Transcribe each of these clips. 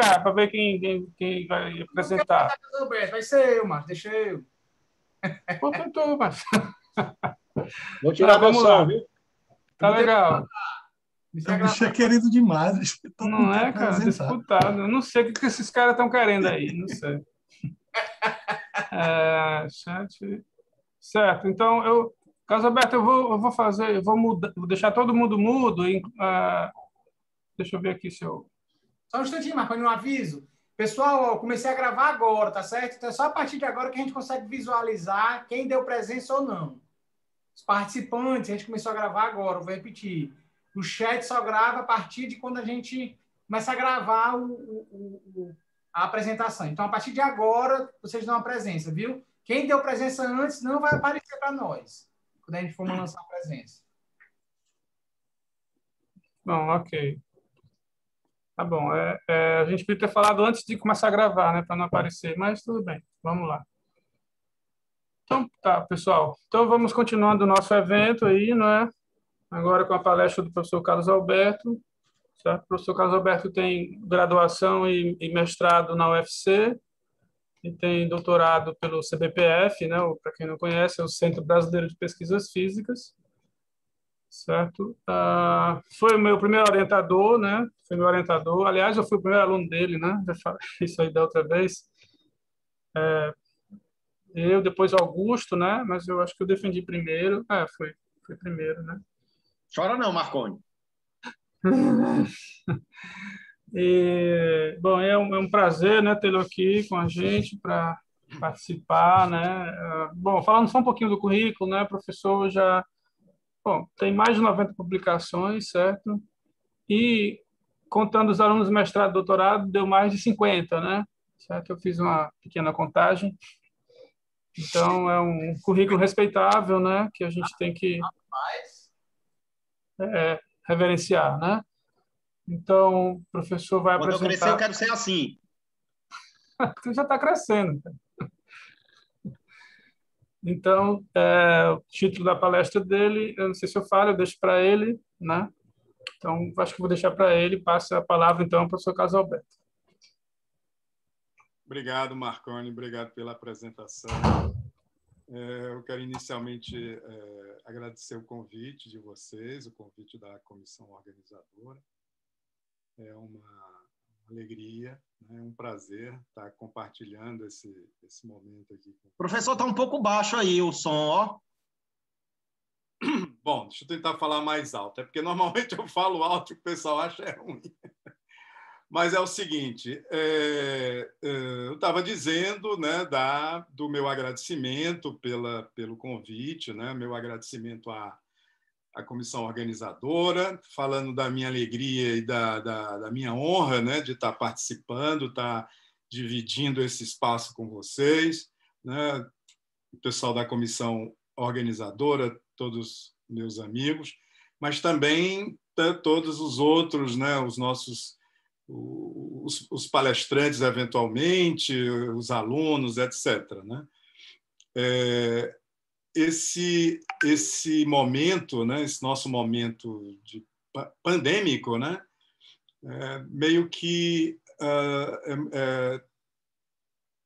para ver quem, quem, quem, vai apresentar. Vai ser eu, Márcio. Deixa eu. Pô, tu, Márcio. Vou tirar a meu som, viu? Tá legal. Isso é, é querido demais. Não é, cara? Disputado. Eu não sei o que esses caras estão querendo aí. Não sei. É, chat. Certo. Então, eu, Caso Alberto, eu vou, eu vou fazer, eu vou, mudar, vou deixar todo mundo mudo. uh, deixa eu ver aqui se eu. Só um instantinho, Marconi, um aviso. Pessoal, comecei a gravar agora, tá certo? Então é só a partir de agora que a gente consegue visualizar quem deu presença ou não. Os participantes, a gente começou a gravar agora, vou repetir. O chat só grava a partir de quando a gente começa a gravar o, o, o, a apresentação. Então, a partir de agora, vocês dão a presença, viu? Quem deu presença antes não vai aparecer para nós, quando a gente for lançar a presença. Bom, ok. Tá bom. É, é, a gente podia ter falado antes de começar a gravar, né, para não aparecer, mas tudo bem. Vamos lá. Então, tá, pessoal. Então, vamos continuando o nosso evento aí, não é? Agora com a palestra do professor Carlos Alberto. Certo? O professor Carlos Alberto tem graduação e, e mestrado na UFC e tem doutorado pelo CBPF, né? Para quem não conhece, é o Centro Brasileiro de Pesquisas Físicas certo? Ah, foi o meu primeiro orientador, né? Foi meu orientador. Aliás, eu fui o primeiro aluno dele, né? Isso aí da outra vez. É, eu, depois Augusto, né? Mas eu acho que eu defendi primeiro. É, foi, foi primeiro, né? Chora não, Marconi. e, bom, é um, é um prazer né, tê-lo aqui com a gente para participar, né? Ah, bom, falando só um pouquinho do currículo, né, professor, já Bom, tem mais de 90 publicações, certo? E contando os alunos mestrado e doutorado, deu mais de 50, né? Certo? Eu fiz uma pequena contagem. Então, é um currículo respeitável, né? Que a gente tem que é, é reverenciar, né? Então, o professor vai Quando apresentar... Quando eu crescer, eu quero ser assim. Você já está crescendo. Cara. Então, é, o título da palestra dele, eu não sei se eu falo, eu deixo para ele, né? Então, acho que vou deixar para ele. Passa a palavra, então, para o professor Carlos Alberto. Obrigado, Marconi. Obrigado pela apresentação. É, eu quero inicialmente é, agradecer o convite de vocês, o convite da comissão organizadora. É uma alegria, né? é né? um prazer estar tá compartilhando esse, esse momento aqui. Professor, está um pouco baixo aí o som, ó. Bom, deixa eu tentar falar mais alto, é porque normalmente eu falo alto e o pessoal acha é ruim. Mas é o seguinte, é, é, eu estava dizendo né, da, do meu agradecimento pela, pelo convite, né, meu agradecimento a, a comissão organizadora, falando da minha alegria e da, da, da minha honra né, de estar participando, estar dividindo esse espaço com vocês, né, o pessoal da comissão organizadora, todos meus amigos, mas também todos os outros, né, os nossos os, os palestrantes eventualmente, os alunos, etc. Né? É, esse esse momento, né, esse nosso momento de pandêmico, né, é, meio que uh, é,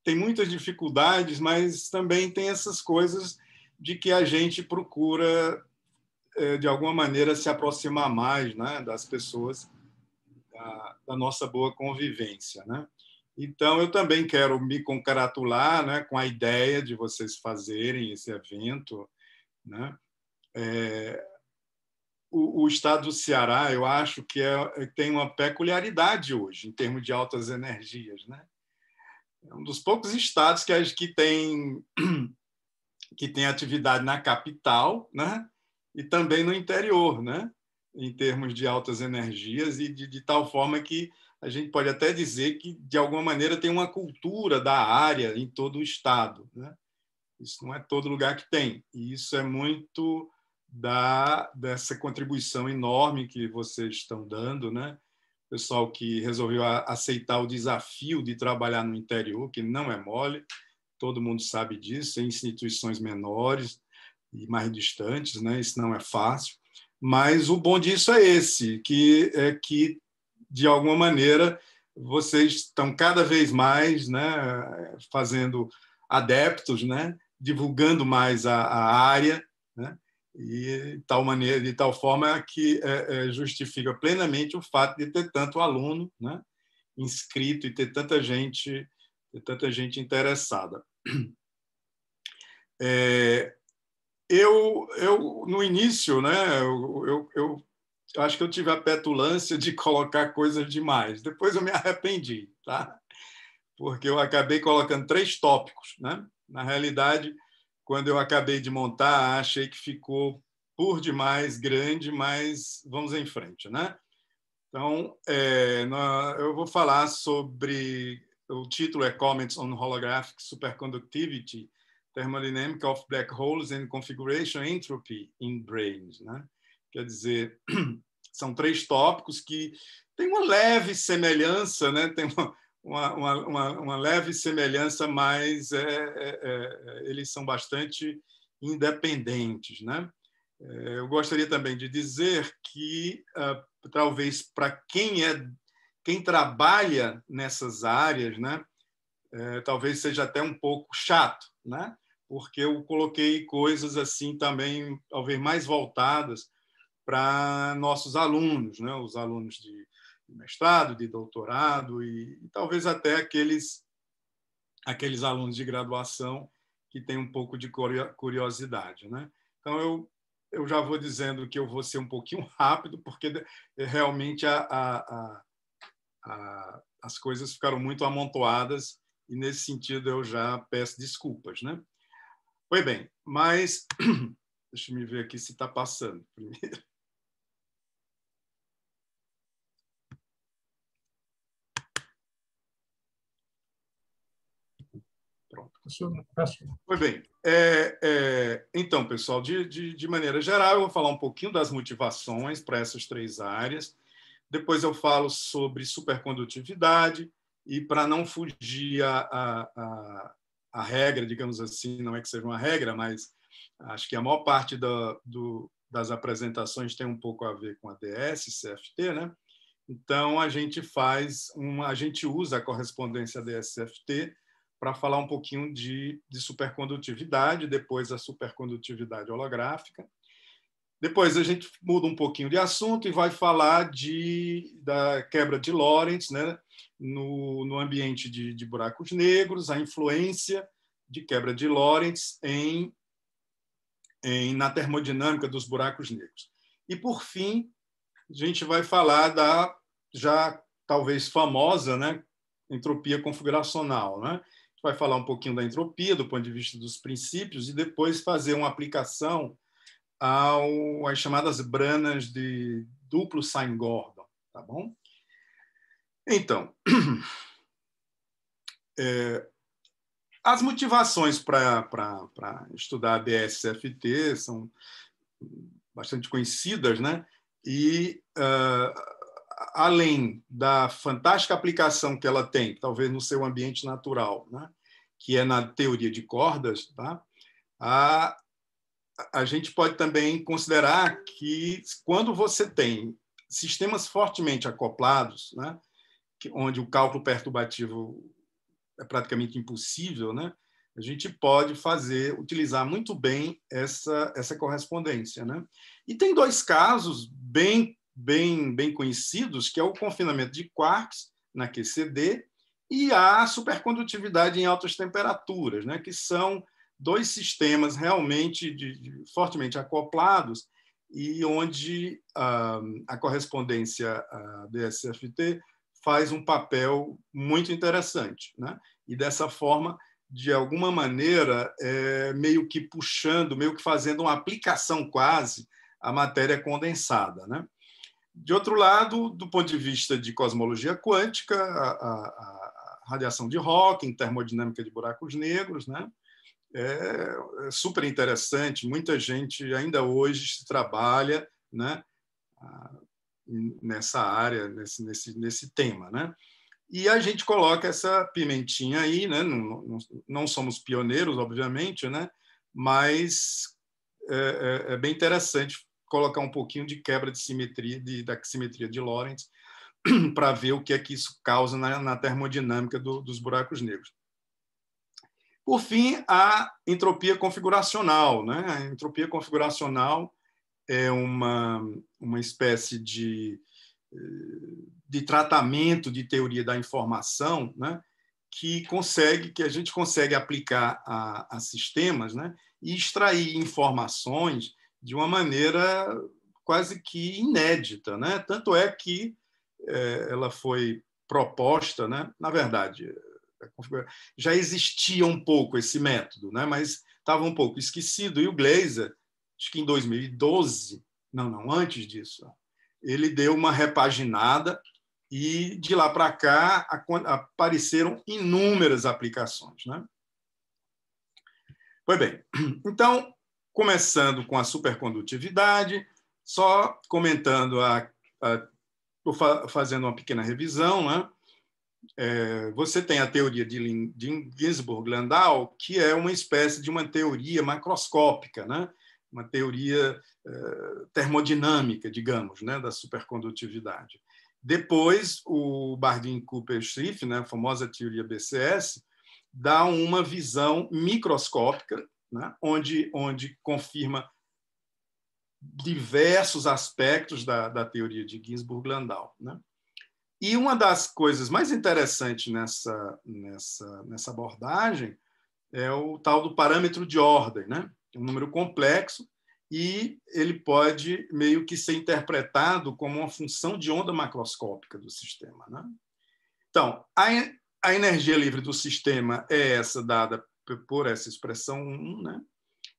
tem muitas dificuldades, mas também tem essas coisas de que a gente procura é, de alguma maneira se aproximar mais, né, das pessoas da, da nossa boa convivência, né? Então, eu também quero me congratular né, com a ideia de vocês fazerem esse evento. Né? É, o, o, estado do Ceará, eu acho que é, tem uma peculiaridade hoje, em termos de altas energias. Né? É um dos poucos estados que, que, tem, que tem atividade na capital né? e também no interior, né? em termos de altas energias, e de, de tal forma que a gente pode até dizer que, de alguma maneira, tem uma cultura da área em todo o Estado. Né? Isso não é todo lugar que tem. E isso é muito da, dessa contribuição enorme que vocês estão dando, né? pessoal que resolveu aceitar o desafio de trabalhar no interior, que não é mole, todo mundo sabe disso, em instituições menores e mais distantes, né? isso não é fácil. Mas o bom disso é esse, que é que de alguma maneira, vocês estão cada vez mais né, fazendo adeptos, né, divulgando mais a, a área, né, e tal maneira, de tal forma que é, é, justifica plenamente o fato de ter tanto aluno né, inscrito e ter tanta gente, ter tanta gente interessada. É, eu, eu no início, né, eu, eu, eu eu acho que eu tive a petulância de colocar coisas demais. Depois eu me arrependi, tá? Porque eu acabei colocando três tópicos, né? Na realidade, quando eu acabei de montar, achei que ficou por demais grande, mas vamos em frente, né? Então, é, na, eu vou falar sobre o título é Comments on Holographic Superconductivity, Thermodynamics of Black Holes and Configuration Entropy in Brains, né? Quer dizer, são três tópicos que têm uma leve semelhança, né? Tem uma, uma, uma, uma leve semelhança, mas é, é, é, eles são bastante independentes, né? É, eu gostaria também de dizer que uh, talvez para quem é quem trabalha nessas áreas, né, é, talvez seja até um pouco chato, né? Porque eu coloquei coisas assim também talvez mais voltadas para nossos alunos, né? os alunos de, mestrado, de doutorado e, e talvez até aqueles, aqueles alunos de graduação que têm um pouco de curiosidade. Né? Então, eu, eu já vou dizendo que eu vou ser um pouquinho rápido, porque realmente a, a, a, as coisas ficaram muito amontoadas e, nesse sentido, eu já peço desculpas. Né? Pois bem, mas deixa eu me ver aqui se está passando primeiro. Foi bem. É, é, então, pessoal, de, de, de, maneira geral, eu vou falar um pouquinho das motivações para essas três áreas. Depois eu falo sobre supercondutividade e para não fugir a, a, a, a, regra, digamos assim, não é que seja uma regra, mas acho que a maior parte da, do, das apresentações tem um pouco a ver com a DS, CFT, né? Então a gente faz uma, a gente usa a correspondência DS-CFT para falar um pouquinho de, de supercondutividade, depois a supercondutividade holográfica. Depois a gente muda um pouquinho de assunto e vai falar de, da quebra de Lorentz né, no, no ambiente de, de buracos negros, a influência de quebra de Lorentz em, em, na termodinâmica dos buracos negros. E, por fim, a gente vai falar da já talvez famosa né, entropia configuracional, né, vai falar um pouquinho da entropia do ponto de vista dos princípios e depois fazer uma aplicação ao, às chamadas branas de duplo Sain Gordon, tá bom? Então, é, as motivações para estudar a BSFT são bastante conhecidas, né? E uh, além da fantástica aplicação que ela tem, talvez no seu ambiente natural, né? que é na teoria de cordas, tá? a, a gente pode também considerar que quando você tem sistemas fortemente acoplados, né? que, onde o cálculo perturbativo é praticamente impossível, né? a gente pode fazer, utilizar muito bem essa, essa correspondência. Né? E tem dois casos bem bem, bem conhecidos, que é o confinamento de quarks na QCD e a supercondutividade em altas temperaturas, né, que são dois sistemas realmente de, de, fortemente acoplados e onde ah, a correspondência DSFT faz um papel muito interessante. Né? E dessa forma, de alguma maneira, é, meio que puxando, meio que fazendo uma aplicação quase à matéria condensada. Né? De outro lado, do ponto de vista de cosmologia quântica, a, a, a radiação de Hawking, termodinâmica de buracos negros, né? É, é super interessante. Muita gente ainda hoje trabalha, né? Nessa área, nesse, nesse, nesse tema, né? E a gente coloca essa pimentinha aí, né? Não, não, não somos pioneiros, obviamente, né? Mas é, é, é bem interessante colocar um pouquinho de quebra de simetria, de, da simetria de Lorentz, para ver o que é que isso causa na, na termodinâmica do, dos buracos negros. Por fim, a entropia configuracional. Né? A entropia configuracional é uma, uma espécie de, eh, de tratamento de teoria da informação né? que consegue que a gente consegue aplicar a, a sistemas né? e extrair informações de uma maneira quase que inédita. Né? Tanto é que é, ela foi proposta, né? na verdade, é já existia um pouco esse método, né? mas estava um pouco esquecido. E o Glazer, acho que em 2012, não, não, antes disso, ele deu uma repaginada e de lá para cá apareceram inúmeras aplicações. Né? Pois bem, então começando com a supercondutividade, só comentando a, a fazendo uma pequena revisão, né? É, você tem a teoria de, de Ginsburg-Landau, que é uma espécie de uma teoria macroscópica, né? uma teoria é, termodinâmica, digamos, né? da supercondutividade. Depois, o Bardeen Cooper Schiff, né? a famosa teoria BCS, dá uma visão microscópica né? onde, onde confirma diversos aspectos da, da teoria de Ginsburg-Landau. Né? E uma das coisas mais interessantes nessa, nessa, nessa abordagem é o tal do parâmetro de ordem, né? É um número complexo e ele pode meio que ser interpretado como uma função de onda macroscópica do sistema. Né? Então, a, a energia livre do sistema é essa dada por essa expressão 1, né?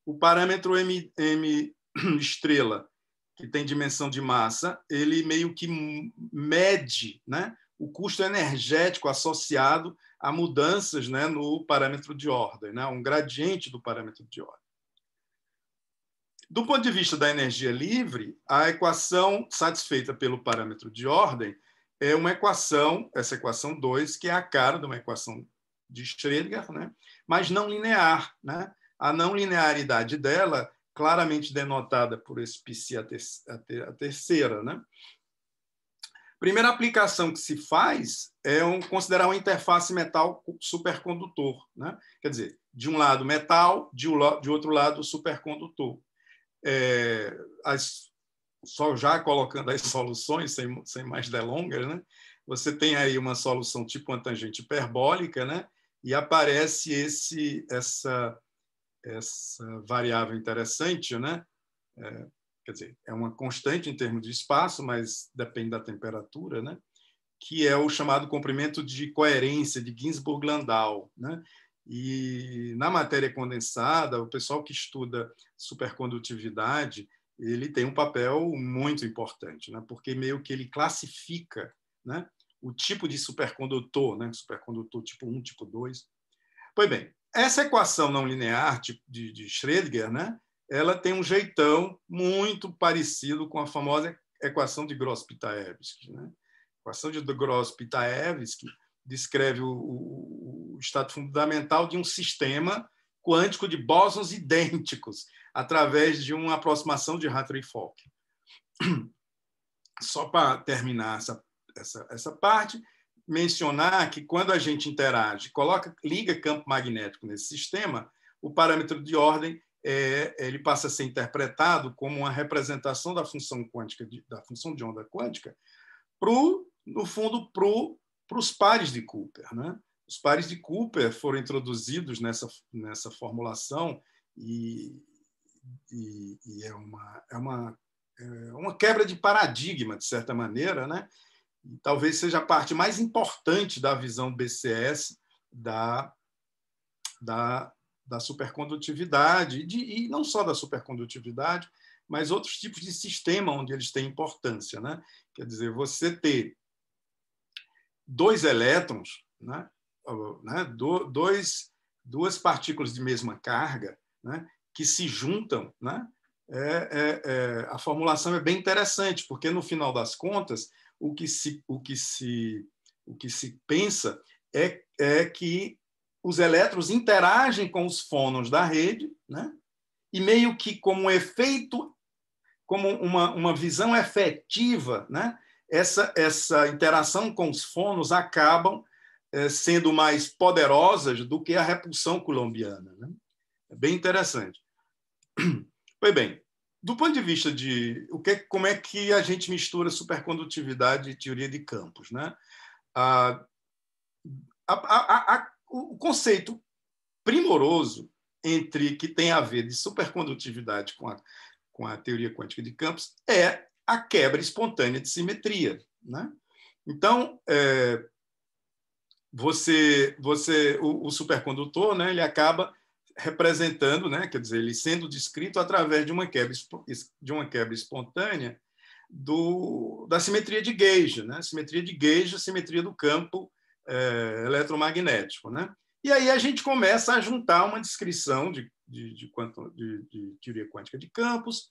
o parâmetro m, m estrela, que tem dimensão de massa, ele meio que mede né, o custo energético associado a mudanças né, no parâmetro de ordem, né, um gradiente do parâmetro de ordem. Do ponto de vista da energia livre, a equação satisfeita pelo parâmetro de ordem é uma equação, essa equação 2, que é a cara de uma equação de Schrödinger, né? mas não linear. Né? A não linearidade dela, claramente denotada por esse psi, a, ter a, ter a terceira. Né? Primeira aplicação que se faz é um, considerar uma interface metal supercondutor. Né? Quer dizer, de um lado metal, de, um, de outro lado supercondutor. É, as, só já colocando as soluções, sem, sem mais delongas, né? você tem aí uma solução tipo uma tangente hiperbólica, né? e aparece esse essa essa variável interessante, né? É, quer dizer, é uma constante em termos de espaço, mas depende da temperatura, né? Que é o chamado comprimento de coerência de Ginsburg-Landau, né? E na matéria condensada, o pessoal que estuda supercondutividade, ele tem um papel muito importante, né? Porque meio que ele classifica, né? o tipo de supercondutor, né? supercondutor tipo 1, tipo 2. Pois bem, essa equação não linear tipo de, de, Schrödinger, né? ela tem um jeitão muito parecido com a famosa equação de Gross-Pitaevsky. Né? A equação de Gross-Pitaevsky descreve o, o, o estado fundamental de um sistema quântico de bósons idênticos através de uma aproximação de Hartree-Fock. Só para terminar essa essa, essa parte, mencionar que quando a gente interage, coloca, liga campo magnético nesse sistema, o parâmetro de ordem é, ele passa a ser interpretado como uma representação da função quântica, de, da função de onda quântica, pro, no fundo, para os pares de Cooper. Né? Os pares de Cooper foram introduzidos nessa, nessa formulação e, e, e é, uma, é, uma, é uma quebra de paradigma, de certa maneira, né? talvez seja a parte mais importante da visão BCS da, da, da supercondutividade, e, de, e não só da supercondutividade, mas outros tipos de sistema onde eles têm importância. Né? Quer dizer, você ter dois elétrons, né? né? Do, dois, duas partículas de mesma carga né? que se juntam, né? É, é, é, a formulação é bem interessante, porque no final das contas o que se, o que se, o que se pensa é, é que os elétrons interagem com os fônons da rede, né? e meio que como um efeito, como uma, uma visão efetiva, né? essa, essa interação com os fônons acabam é, sendo mais poderosas do que a repulsão colombiana. Né? É bem interessante. Pois bem, do ponto de vista de o que, como é que a gente mistura supercondutividade e teoria de campos, né? A, a, a, o conceito primoroso entre que tem a ver de supercondutividade com a, com a teoria quântica de campos é a quebra espontânea de simetria, né? Então é, você, você, o, o supercondutor, né? Ele acaba representando, né, quer dizer, ele sendo descrito através de uma quebra, de uma quebra espontânea do, da simetria de Gauge, né? simetria de Gauge, simetria do campo é, eletromagnético. Né? E aí a gente começa a juntar uma descrição de, de, de, quanto, de, de teoria quântica de campos,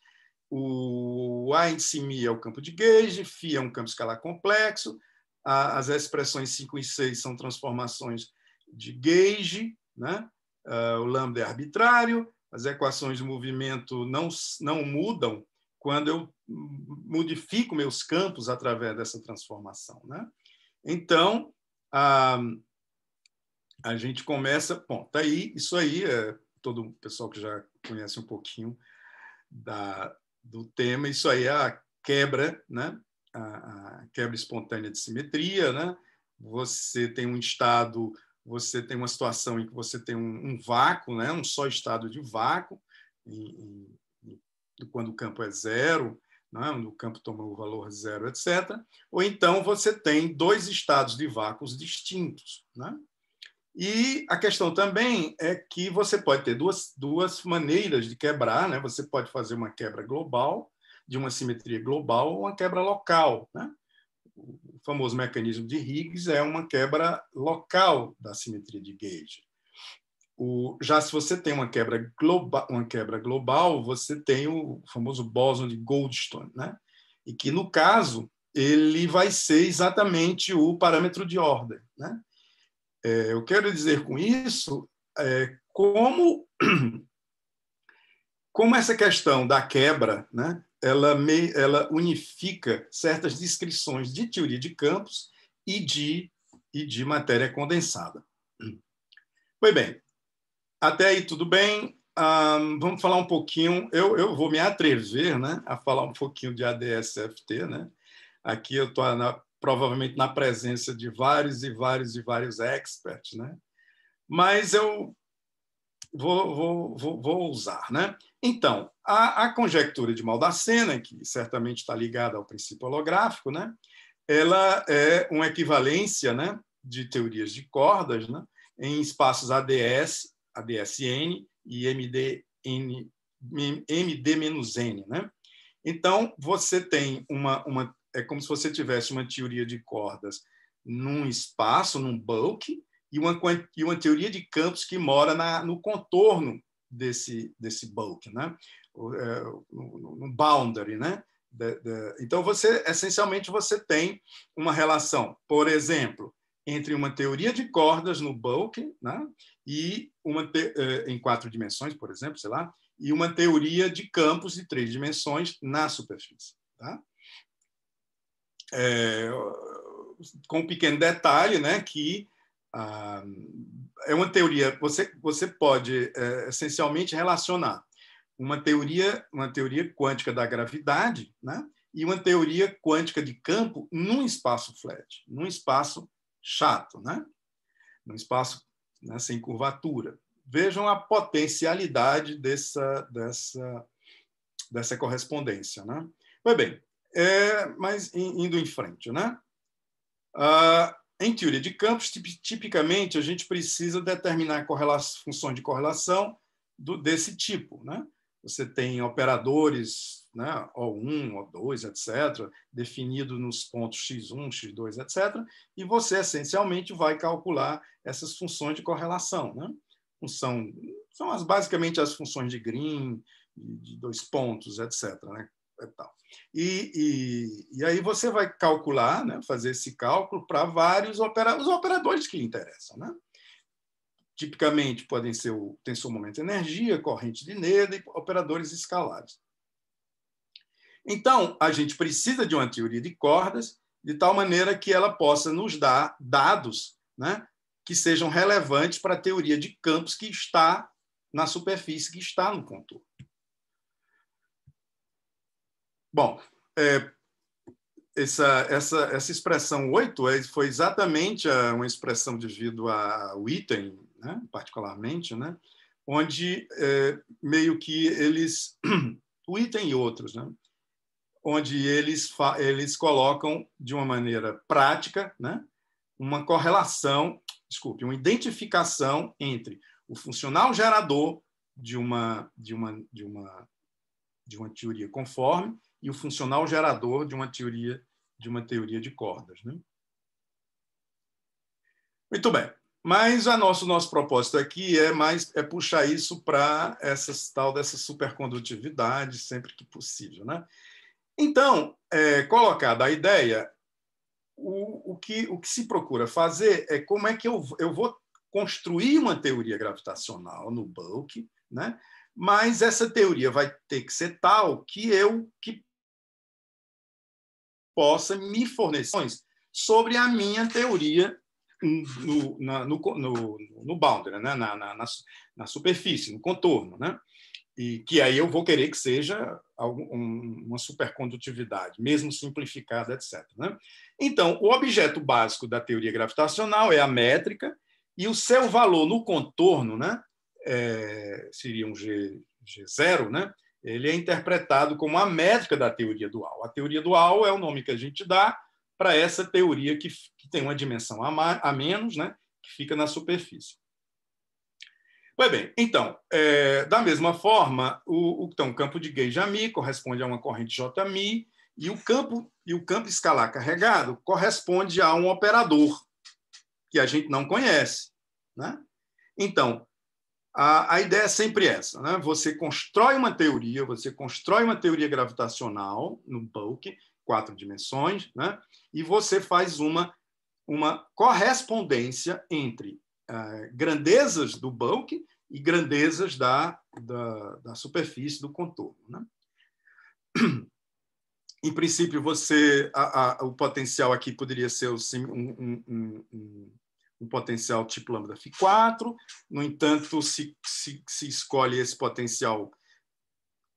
o A em μ é o campo de Gauge, φ é um campo escalar complexo, a, as expressões 5 e 6 são transformações de Gauge, né? Ah, o lambda é arbitrário, as equações de movimento não, não mudam quando eu modifico meus campos através dessa transformação. Né? Então, a, a gente começa. Bom, tá aí, isso aí, é, todo o pessoal que já conhece um pouquinho da, do tema, isso aí é a quebra, né? a, a quebra espontânea de simetria. Né? Você tem um estado você tem uma situação em que você tem um, um vácuo, né? um só estado de vácuo, quando o campo é zero, né? o campo toma o valor zero, etc. Ou então você tem dois estados de vácuos distintos. Né? E a questão também é que você pode ter duas, duas maneiras de quebrar, né? Você pode fazer uma quebra global, de uma simetria global, ou uma quebra local, né? famoso mecanismo de Higgs é uma quebra local da simetria de gauge. O, já se você tem uma quebra, globa, uma quebra global, você tem o famoso bóson de Goldstone, né? e que, no caso, ele vai ser exatamente o parâmetro de ordem. Né? É, eu quero dizer com isso é, como, como essa questão da quebra, né? ela, me, ela unifica certas descrições de teoria de campos e de, e de matéria condensada. Pois bem, até aí tudo bem. Um, ah, vamos falar um pouquinho, eu, eu vou me atrever né, a falar um pouquinho de ADSFT Né? Aqui eu estou provavelmente na presença de vários e vários e vários experts, né? mas eu vou, vou, vou, vou usar. Né? Então, a, a conjectura de Maldacena, que certamente está ligada ao princípio holográfico, né? ela é uma equivalência né? de teorias de cordas né? em espaços ADS, ADSN e MDN, MD-N. Né? Então, você tem uma, uma. É como se você tivesse uma teoria de cordas num espaço, num bulk, e uma, e uma teoria de campos que mora na, no contorno desse, desse bulk, né? É, no boundary. Né? Então, você essencialmente você tem uma relação, por exemplo, entre uma teoria de cordas no bulk né? e uma te... É, em quatro dimensões, por exemplo, sei lá, e uma teoria de campos de três dimensões na superfície. Tá? É... com um pequeno detalhe, né, que ah, é uma teoria. Você, você pode é, essencialmente relacionar uma teoria, uma teoria quântica da gravidade, né? E uma teoria quântica de campo num espaço flat, num espaço chato, né? Num espaço né, sem curvatura. Vejam a potencialidade dessa dessa dessa correspondência, né? Pois bem, é, mas indo em frente, né? Ah, em teoria de campos, tipicamente, a gente precisa determinar funções de correlação do, desse tipo. Né? Você tem operadores né, O1, O2, etc., definido nos pontos X1, X2, etc., e você, essencialmente, vai calcular essas funções de correlação. Né? Função, são as, basicamente as funções de Green, de dois pontos, etc., né? e tal. E, e, e aí você vai calcular, né, fazer esse cálculo para vários os operadores que lhe interessam. Né? Tipicamente podem ser o tensor momento energia, corrente de Neda e operadores escalares. Então, a gente precisa de uma teoria de cordas de tal maneira que ela possa nos dar dados né, que sejam relevantes para a teoria de campos que está na superfície, que está no contorno. Bom, é, essa, essa, essa expressão 8 é, foi exatamente a, ah, uma expressão devido ao item, né, particularmente, né, onde é, meio que eles. o item e outros, né, onde eles, eles colocam de uma maneira prática né, uma correlação, desculpe, uma identificação entre o funcional gerador de uma, de uma, de uma, de uma teoria conforme e o funcional gerador de uma teoria de uma teoria de cordas, né? Muito bem. Mas a nosso nosso propósito aqui é mais é puxar isso para essa tal dessa supercondutividade sempre que possível, né? Então, é, colocada a ideia, o, o, que, o que se procura fazer é como é que eu, eu vou construir uma teoria gravitacional no bulk, né? mas essa teoria vai ter que ser tal que eu que possa me fornecer sobre a minha teoria no, na, no, no, no boundary, né? na, na, na, na, superfície, no contorno. Né? E que aí eu vou querer que seja algum, uma supercondutividade, mesmo simplificada, etc. Né? Então, o objeto básico da teoria gravitacional é a métrica, e o seu valor no contorno né, é, seria um G, G0, né, ele é interpretado como a métrica da teoria dual. A teoria dual é o nome que a gente dá para essa teoria que, que tem uma dimensão a, mais, a, menos, né, que fica na superfície. Pois bem, então, é, da mesma forma, o, o, então, o campo de gay mi corresponde a uma corrente J-Mi, e o campo e o campo escalar carregado corresponde a um operador que a gente não conhece, né? Então, a, a ideia é sempre essa, né? Você constrói uma teoria, você constrói uma teoria gravitacional no bulk, quatro dimensões, né? E você faz uma uma correspondência entre uh, grandezas do bulk e grandezas da, da, da superfície do contorno. Né? Em princípio, você a, a, o potencial aqui poderia ser um, um, um, um potencial tipo lambda Φ4. No entanto, se, se, se escolhe esse potencial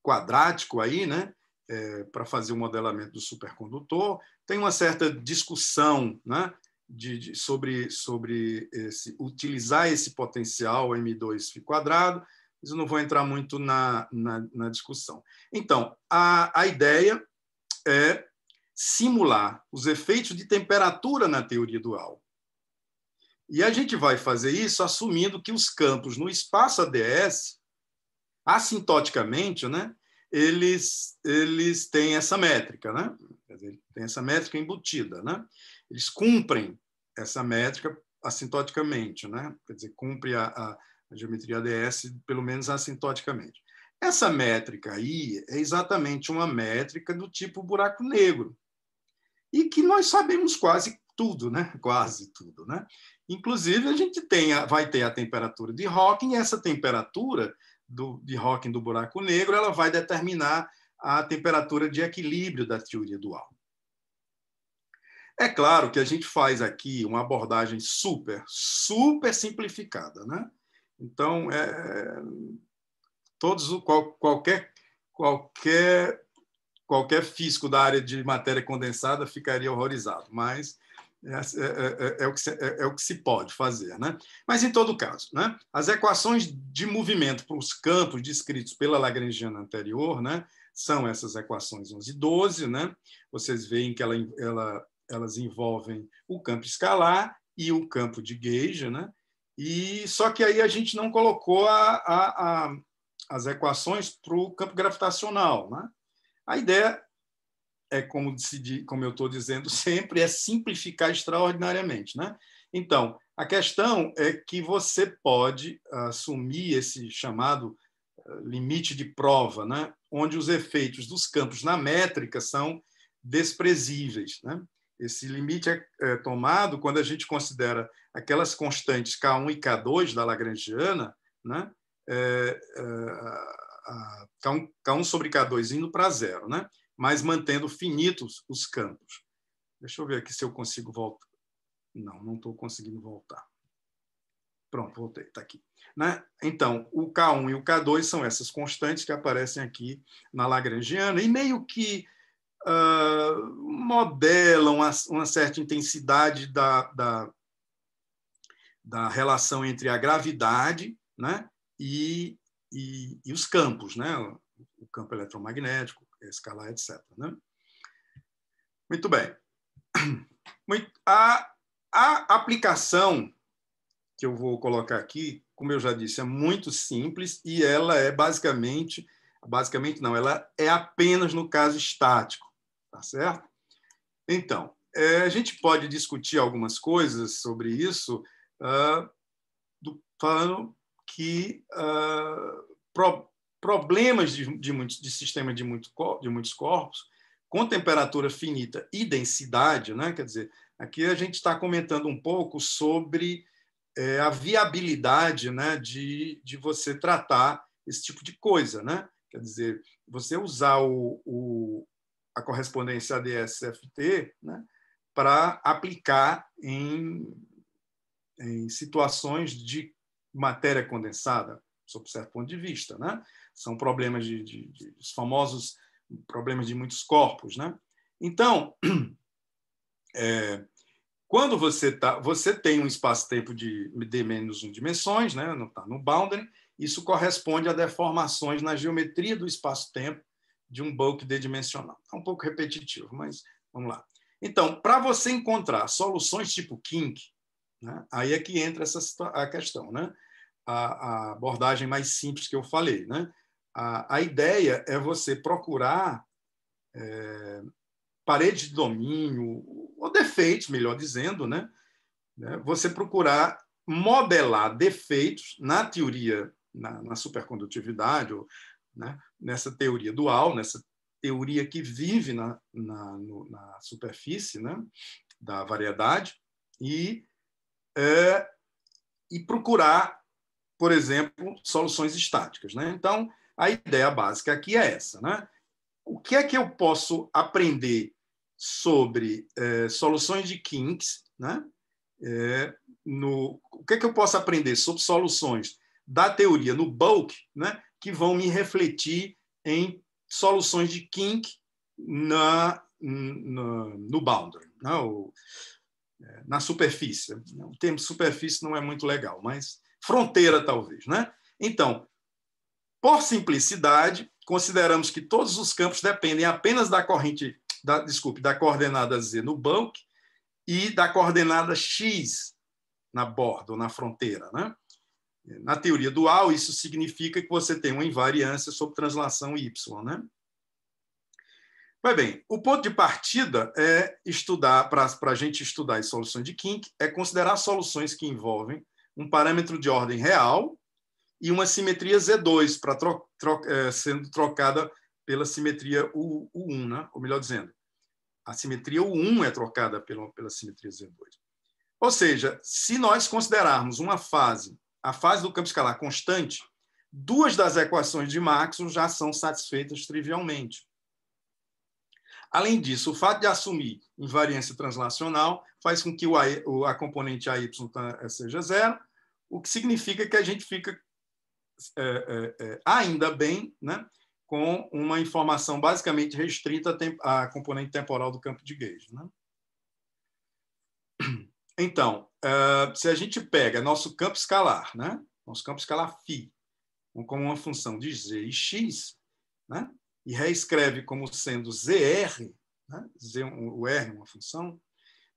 quadrático aí, né? É, para fazer o modelamento do supercondutor. Tem uma certa discussão né, de, de, sobre, sobre esse, utilizar esse potencial M2 quadrado, mas eu não vou entrar muito na, na, na discussão. Então, a, a ideia é simular os efeitos de temperatura na teoria dual. E a gente vai fazer isso assumindo que os campos no espaço ADS, assintoticamente, né, eles, eles têm essa métrica, né? tem essa métrica embutida, né? Eles cumprem essa métrica assintoticamente, né? Quer dizer, cumpre a, a, a geometria ADS pelo menos assintoticamente. Essa métrica aí é exatamente uma métrica do tipo buraco negro e que nós sabemos quase tudo, né? Quase tudo, né? Inclusive, a gente tem, vai ter a temperatura de Hawking, e essa temperatura do, de Hawking do buraco negro ela vai determinar a temperatura de equilíbrio da teoria dual É claro que a gente faz aqui uma abordagem super, super simplificada. Né? Então, é, todos, qual, qualquer, qualquer, qualquer físico da área de matéria condensada ficaria horrorizado, mas é é, é, é, é, o se, é, é, o que se, pode fazer. Né? Mas, em todo caso, né? as equações de movimento para os campos descritos pela Lagrangiana anterior né? são essas equações 11 e 12. Né? Vocês veem que ela, ela, elas envolvem o campo escalar e o campo de Gauge. Né? E, só que aí a gente não colocou a, a, a, as equações para o campo gravitacional. Né? A ideia é como, decidi, como eu estou dizendo sempre, é simplificar extraordinariamente. Né? Então, a questão é que você pode assumir esse chamado eh, limite de prova, né? onde os efeitos dos campos na métrica são desprezíveis. Né? Esse limite é, é tomado quando a gente considera aquelas constantes K1 e K2 da Lagrangiana, né? É, é, K1, sobre K2 indo para zero. Né? mas mantendo finitos os campos. Deixa eu ver aqui se eu consigo voltar. Não, não estou conseguindo voltar. Pronto, voltei, está aqui. Né? Então, o K1 e o K2 são essas constantes que aparecem aqui na Lagrangiana e meio que uh, modelam uma certa intensidade da, da, da, relação entre a gravidade né? e, e, e os campos, né? o campo eletromagnético, escalar, etc. Né? Muito bem. A, a aplicação que eu vou colocar aqui, como eu já disse, é muito simples e ela é basicamente, basicamente não, ela é apenas no caso estático, tá certo? Então, é, a gente pode discutir algumas coisas sobre isso, uh, do plano que uh, problemas de, de, muitos, de sistema de, muito, de muitos corpos, com temperatura finita e densidade, né? quer dizer, aqui a gente está comentando um pouco sobre é, a viabilidade né? de, de você tratar esse tipo de coisa. Né? Quer dizer, você usar o, o a correspondência ads ft né? para aplicar em, em situações de matéria condensada, sob certo ponto de vista. Né? São problemas de, de, de os famosos problemas de muitos corpos, né? Então, é, quando você tá, você tem um espaço-tempo de d menos 1 dimensões, né? Não está no boundary. Isso corresponde a deformações na geometria do espaço-tempo de um bulk d-dimensional. É um pouco repetitivo, mas vamos lá. Então, para você encontrar soluções tipo kink, né? aí é que entra essa a questão, né? A, a abordagem mais simples que eu falei, né? A, a ideia é você procurar é, parede de domínio, ou defeitos, melhor dizendo, né? né? Você procurar modelar defeitos na teoria, na, na supercondutividade, ou, né? nessa teoria dual, nessa teoria que vive na, na, no, na superfície né? da variedade, e, é, e procurar, por exemplo, soluções estáticas. Né? Então, a ideia básica aqui é essa, né? O que é que eu posso aprender sobre é, soluções de kinks, né? É, no, o que é que eu posso aprender sobre soluções da teoria no bulk, né? Que vão me refletir em soluções de kink na, na no boundary, né? Ou, é, na superfície. O termo superfície não é muito legal, mas fronteira talvez, né? Então, por simplicidade, consideramos que todos os campos dependem apenas da corrente, da, desculpe, da coordenada z no banco e da coordenada x na borda ou na fronteira, né? Na teoria dual, isso significa que você tem uma invariância sob translação y, né? Pois bem, o ponto de partida é estudar, para a gente estudar as soluções de Kink, é considerar soluções que envolvem um parâmetro de ordem real, e uma simetria Z2 para tro, tro, é, sendo trocada pela simetria U, 1 né? ou melhor dizendo, a simetria U1 é trocada pela, pela simetria Z2. Ou seja, se nós considerarmos uma fase, a fase do campo escalar constante, duas das equações de Maxwell já são satisfeitas trivialmente. Além disso, o fato de assumir invariância translacional faz com que a componente AY seja zero, o que significa que a gente fica é, é, é, ainda bem, né, com uma informação basicamente restrita à componente temporal do campo de Gauge. Né? Então, se a gente pega nosso campo escalar, né? nosso campo escalar φ, como uma função de z e x, né? e reescreve como sendo zr, né? z, o r é uma função,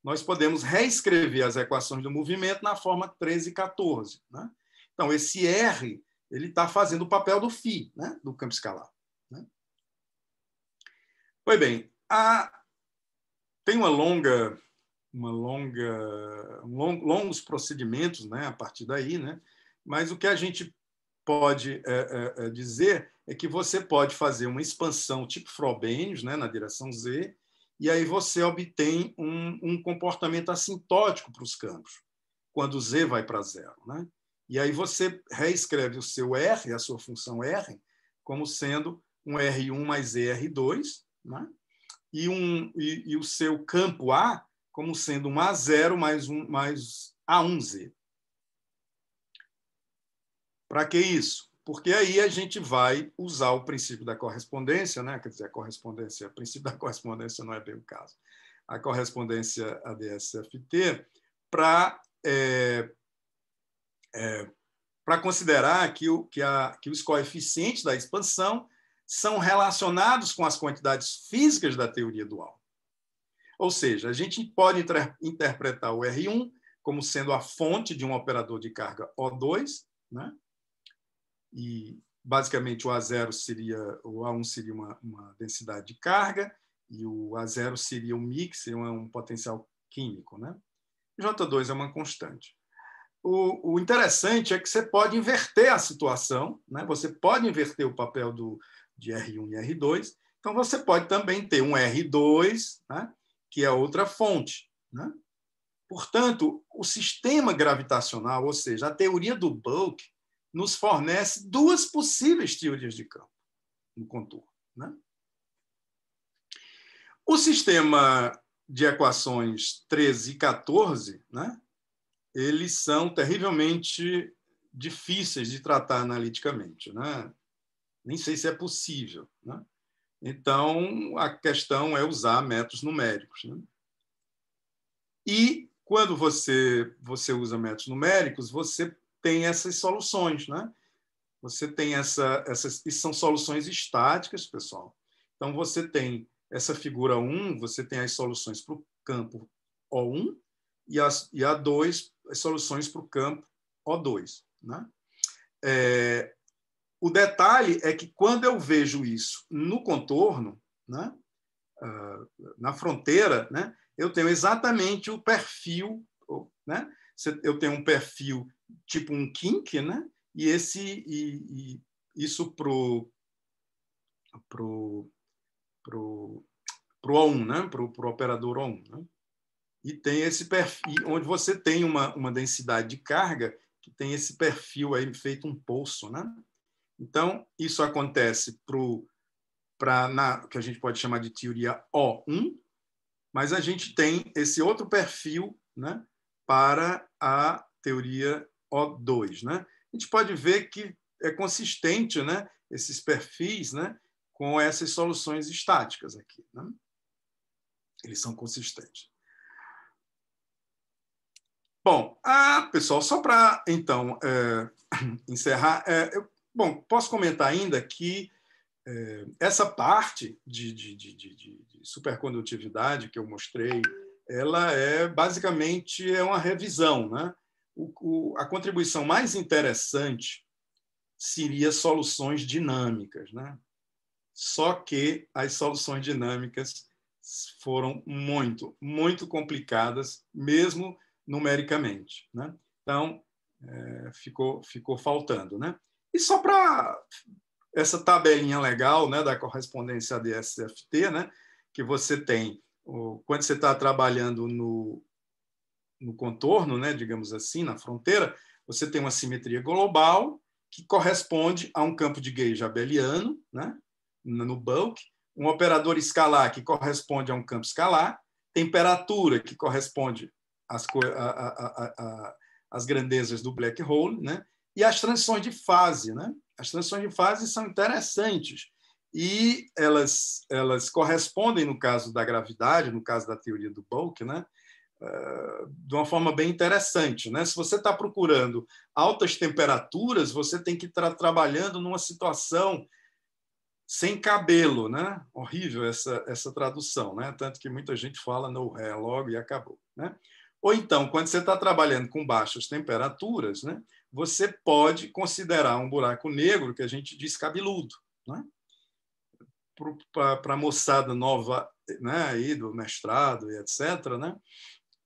nós podemos reescrever as equações do movimento na forma 13 e 14. Né? Então, esse r ele está fazendo o papel do Φ, né? do campo escalar. Né? Pois bem, a... tem uma longa, uma longa, long, longos procedimentos né? a partir daí, né? mas o que a gente pode é, é, é, dizer é que você pode fazer uma expansão tipo Frobenius né? na direção Z, e aí você obtém um, um comportamento assintótico para os campos, quando Z vai para zero. Né? E aí você reescreve o seu R, a sua função R, como sendo um R1 mais R2, né? e, um, e, e, o seu campo A como sendo um A0 mais, um, mais A1Z. Para que isso? Porque aí a gente vai usar o princípio da correspondência, né? quer dizer, a correspondência, o princípio da correspondência não é bem o caso, a correspondência ADS-FT, para é, eh, é, para considerar que, o, que, a, que os coeficientes da expansão são relacionados com as quantidades físicas da teoria dual. Ou seja, a gente pode inter, interpretar o R1 como sendo a fonte de um operador de carga O2, né? e basicamente o A0 seria, o A1 seria uma, uma densidade de carga, e o A0 seria um mix, seria um potencial químico. Né? J2 é uma constante o, o, interessante é que você pode inverter a situação, né? você pode inverter o papel do, de R1 e R2, então você pode também ter um R2, né? que é outra fonte. Né? Portanto, o sistema gravitacional, ou seja, a teoria do bulk, nos fornece duas possíveis teorias de campo no contorno. Né? O sistema de equações 13 e 14, né? eles são terrivelmente difíceis de tratar analiticamente, né? Nem sei se é possível, né? Então, a questão é usar métodos numéricos. Né? E quando você, você usa métodos numéricos, você tem essas soluções. Né? Você tem essa, essas. E são soluções estáticas, pessoal. Então, você tem essa figura 1, você tem as soluções para o campo O1, e, a, e há dois soluções para o campo O2. Né? É, o detalhe é que quando eu vejo isso no contorno, né, ah, na fronteira, né, eu tenho exatamente o perfil, né, eu tenho um perfil tipo um kink, né, e esse e, e isso pro pro pro pro O1, né, pro, pro operador O1. Né? e tem esse perfil onde você tem uma, uma densidade de carga que tem esse perfil aí feito um pulso, né? Então isso acontece pro para na que a gente pode chamar de teoria O1, mas a gente tem esse outro perfil, né, para a teoria O2, né? A gente pode ver que é consistente, né, esses perfis, né, com essas soluções estáticas aqui, né? Eles são consistentes. Bom, ah, pessoal, só para então é, encerrar, é, eu, bom, posso comentar ainda que é, essa parte de, de, de, de, supercondutividade que eu mostrei, ela é basicamente é uma revisão, né? O, o, a contribuição mais interessante seria soluções dinâmicas, né? Só que as soluções dinâmicas foram muito, muito complicadas, mesmo numericamente. Né? Então, é, ficou, ficou faltando. Né? E só para essa tabelinha legal né, da correspondência ads SFT, né, que você tem, quando você está trabalhando no, no contorno, né, digamos assim, na fronteira, você tem uma simetria global que corresponde a um campo de gauge abeliano, né, no bulk, um operador escalar que corresponde a um campo escalar, temperatura que corresponde as, a, a, as grandezas do black hole, né? e as transições de fase. Né? As transições de fase são interessantes e elas, elas correspondem, no caso da gravidade, no caso da teoria do bulk, né? Eh, de uma forma bem interessante. Né? Se você está procurando altas temperaturas, você tem que estar tá trabalhando numa situação sem cabelo, né? Horrível essa, essa tradução, né? Tanto que muita gente fala no ré logo e acabou, né? Ou então, quando você está trabalhando com baixas temperaturas, né, você pode considerar um buraco negro, que a gente diz cabeludo. Né? Para a moçada nova né, aí do mestrado e etc., né?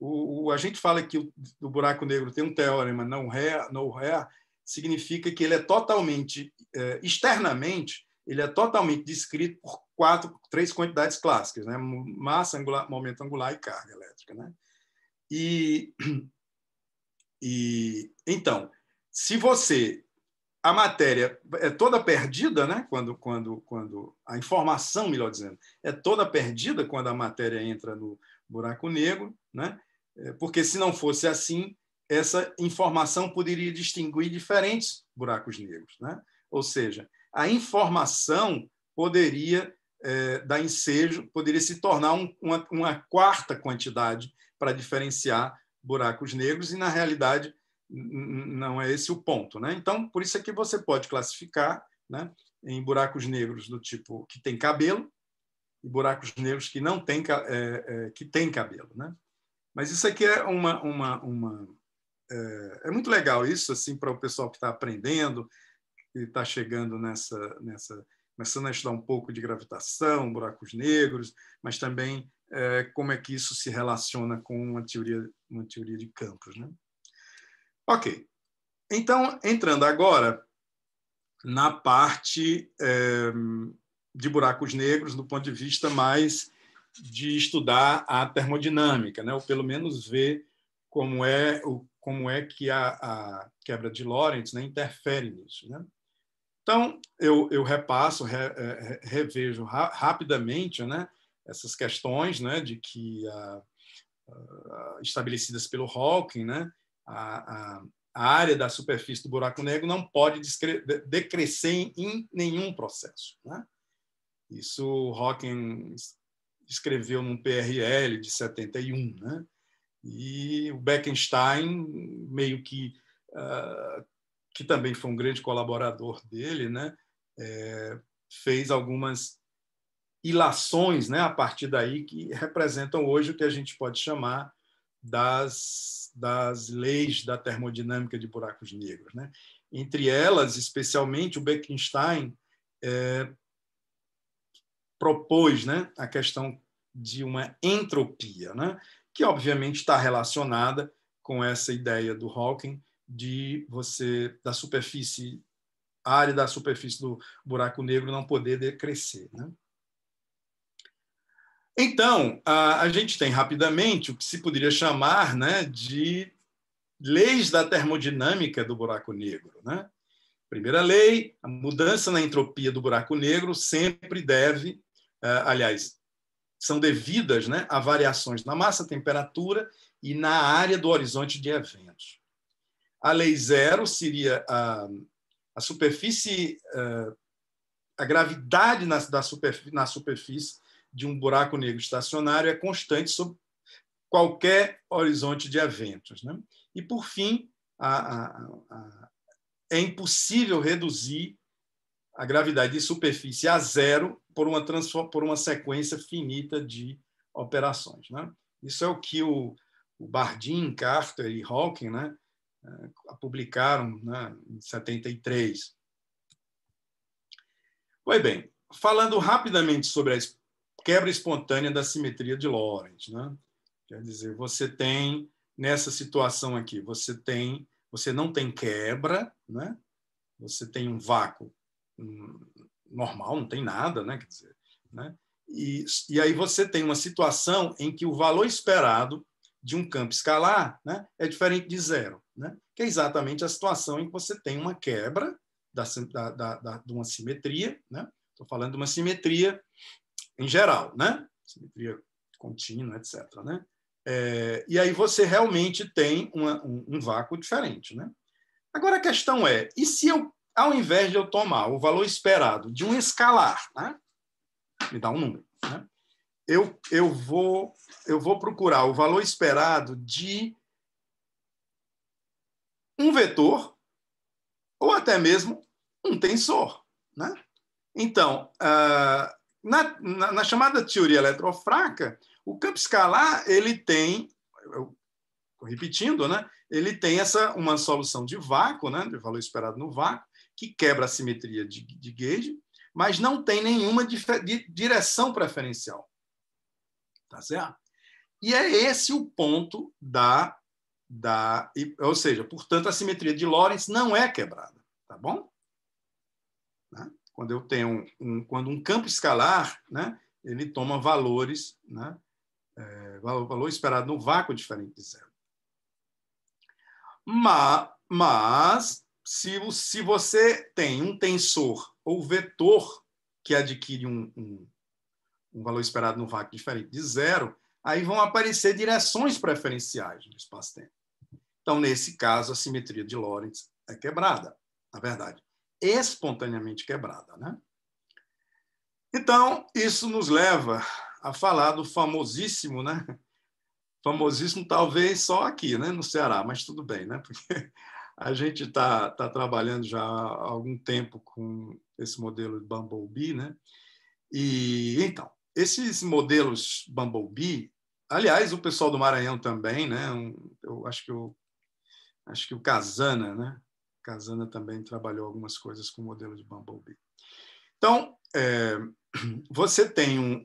O, o, a gente fala que o, buraco negro tem um teorema não ré, não ré, significa que ele é totalmente, eh, externamente, ele é totalmente descrito por quatro, três quantidades clássicas, né? massa angular, momento angular e carga elétrica. Né? E, e então, se você a matéria é toda perdida, né? Quando, quando, quando a informação, melhor dizendo, é toda perdida quando a matéria entra no buraco negro, né? É, porque se não fosse assim, essa informação poderia distinguir diferentes buracos negros, né? Ou seja, a informação poderia é, dar ensejo, poderia se tornar um, uma, uma quarta quantidade para diferenciar buracos negros e na realidade não é esse o ponto, né? Então, por isso é que você pode classificar, né, em buracos negros do tipo que tem cabelo e buracos negros que não tem é, é, que tem cabelo, né? Mas isso aqui é uma uma, uma é, é muito legal isso assim para o pessoal que está aprendendo, que está chegando nessa nessa começando a estudar um pouco de gravitação, buracos negros, mas também é, como é que isso se relaciona com uma teoria, uma teoria de campos. Né? Ok. Então, entrando agora na parte é, de buracos negros, do ponto de vista mais de estudar a termodinâmica, né? ou pelo menos ver como é, como é que a, a quebra de Lorentz né, interfere nisso. Né? Então, eu, eu repasso, re, é, revejo ra, rapidamente né, essas questões, né, de que ah, ah, estabelecidas pelo Hawking, né, a, a, área da superfície do buraco negro não pode decrescer em nenhum processo, né? Isso Hawking escreveu num PRL de 71, né? E o Bekenstein meio que uh, que também foi um grande colaborador dele, né? É, fez algumas ilações né, a partir daí que representam hoje o que a gente pode chamar das, das leis da termodinâmica de buracos negros. Né? Entre elas, especialmente, o Bekenstein é, propôs né, a questão de uma entropia, né, que obviamente está relacionada com essa ideia do Hawking de você da superfície a área da superfície do buraco negro não poder decrescer, né? Então, a, a gente tem rapidamente o que se poderia chamar né, de leis da termodinâmica do buraco negro. Né? Primeira lei, a mudança na entropia do buraco negro sempre deve, é, aliás, são devidas né, a variações na massa, temperatura e na área do horizonte de eventos. A lei zero seria a, a superfície, é, a gravidade na, da superfície, na superfície de um buraco negro estacionário é constante sob qualquer horizonte de eventos. Né? E, por fim, a, a, a, é impossível reduzir a gravidade de superfície a zero por uma, por uma sequência finita de operações. Né? Isso é o que o, o Bardin, Carter e Hawking né, eh, publicaram né, em 73. Pois bem, falando rapidamente sobre a quebra espontânea da simetria de Lorentz, né? Quer dizer, você tem nessa situação aqui, você tem, você não tem quebra, né? Você tem um vácuo hum, normal, não tem nada, né? Quer dizer, né? E, e aí você tem uma situação em que o valor esperado de um campo escalar né, é diferente de zero, né? que é exatamente a situação em que você tem uma quebra da, da, da, da de uma simetria. Estou né? falando de uma simetria em geral, né? Simetria contínua, etc. Né? É, e aí você realmente tem uma, um, um vácuo diferente, né? Agora a questão é, e se eu, ao invés de eu tomar o valor esperado de um escalar, né? me dá um número, né? eu, eu, vou, eu vou procurar o valor esperado de um vetor ou até mesmo um tensor. Né? Então, uh, na, na, na chamada teoria eletrofraca, o campo escalar ele tem, eu, repetindo, né? ele tem essa uma solução de vácuo, né? de valor esperado no vácuo, que quebra a simetria de, de gauge, mas não tem nenhuma direção preferencial. Tá certo? E é esse o ponto da, da. Ou seja, portanto, a simetria de Lorentz não é quebrada. Tá bom? quando eu tenho um, um, quando um campo escalar, né, ele toma valores, né, é, valor, valor, esperado no vácuo diferente de zero. Mas, mas se, se você tem um tensor ou vetor que adquire um, um, um valor esperado no vácuo diferente de zero, aí vão aparecer direções preferenciais no espaço-tempo. Então, nesse caso, a simetria de Lorentz é quebrada, na verdade espontaneamente quebrada. Né? Então, isso nos leva a falar do famosíssimo, né? famosíssimo talvez só aqui, né? no Ceará, mas tudo bem, né? porque a gente está tá trabalhando já há algum tempo com esse modelo de Bumblebee. Né? E, então, esses modelos Bumblebee, aliás, o pessoal do Maranhão também, né? eu acho que o, acho que o Casana, né? Kazana também trabalhou algumas coisas com o modelo de Bumblebee. Então, é, você tem um,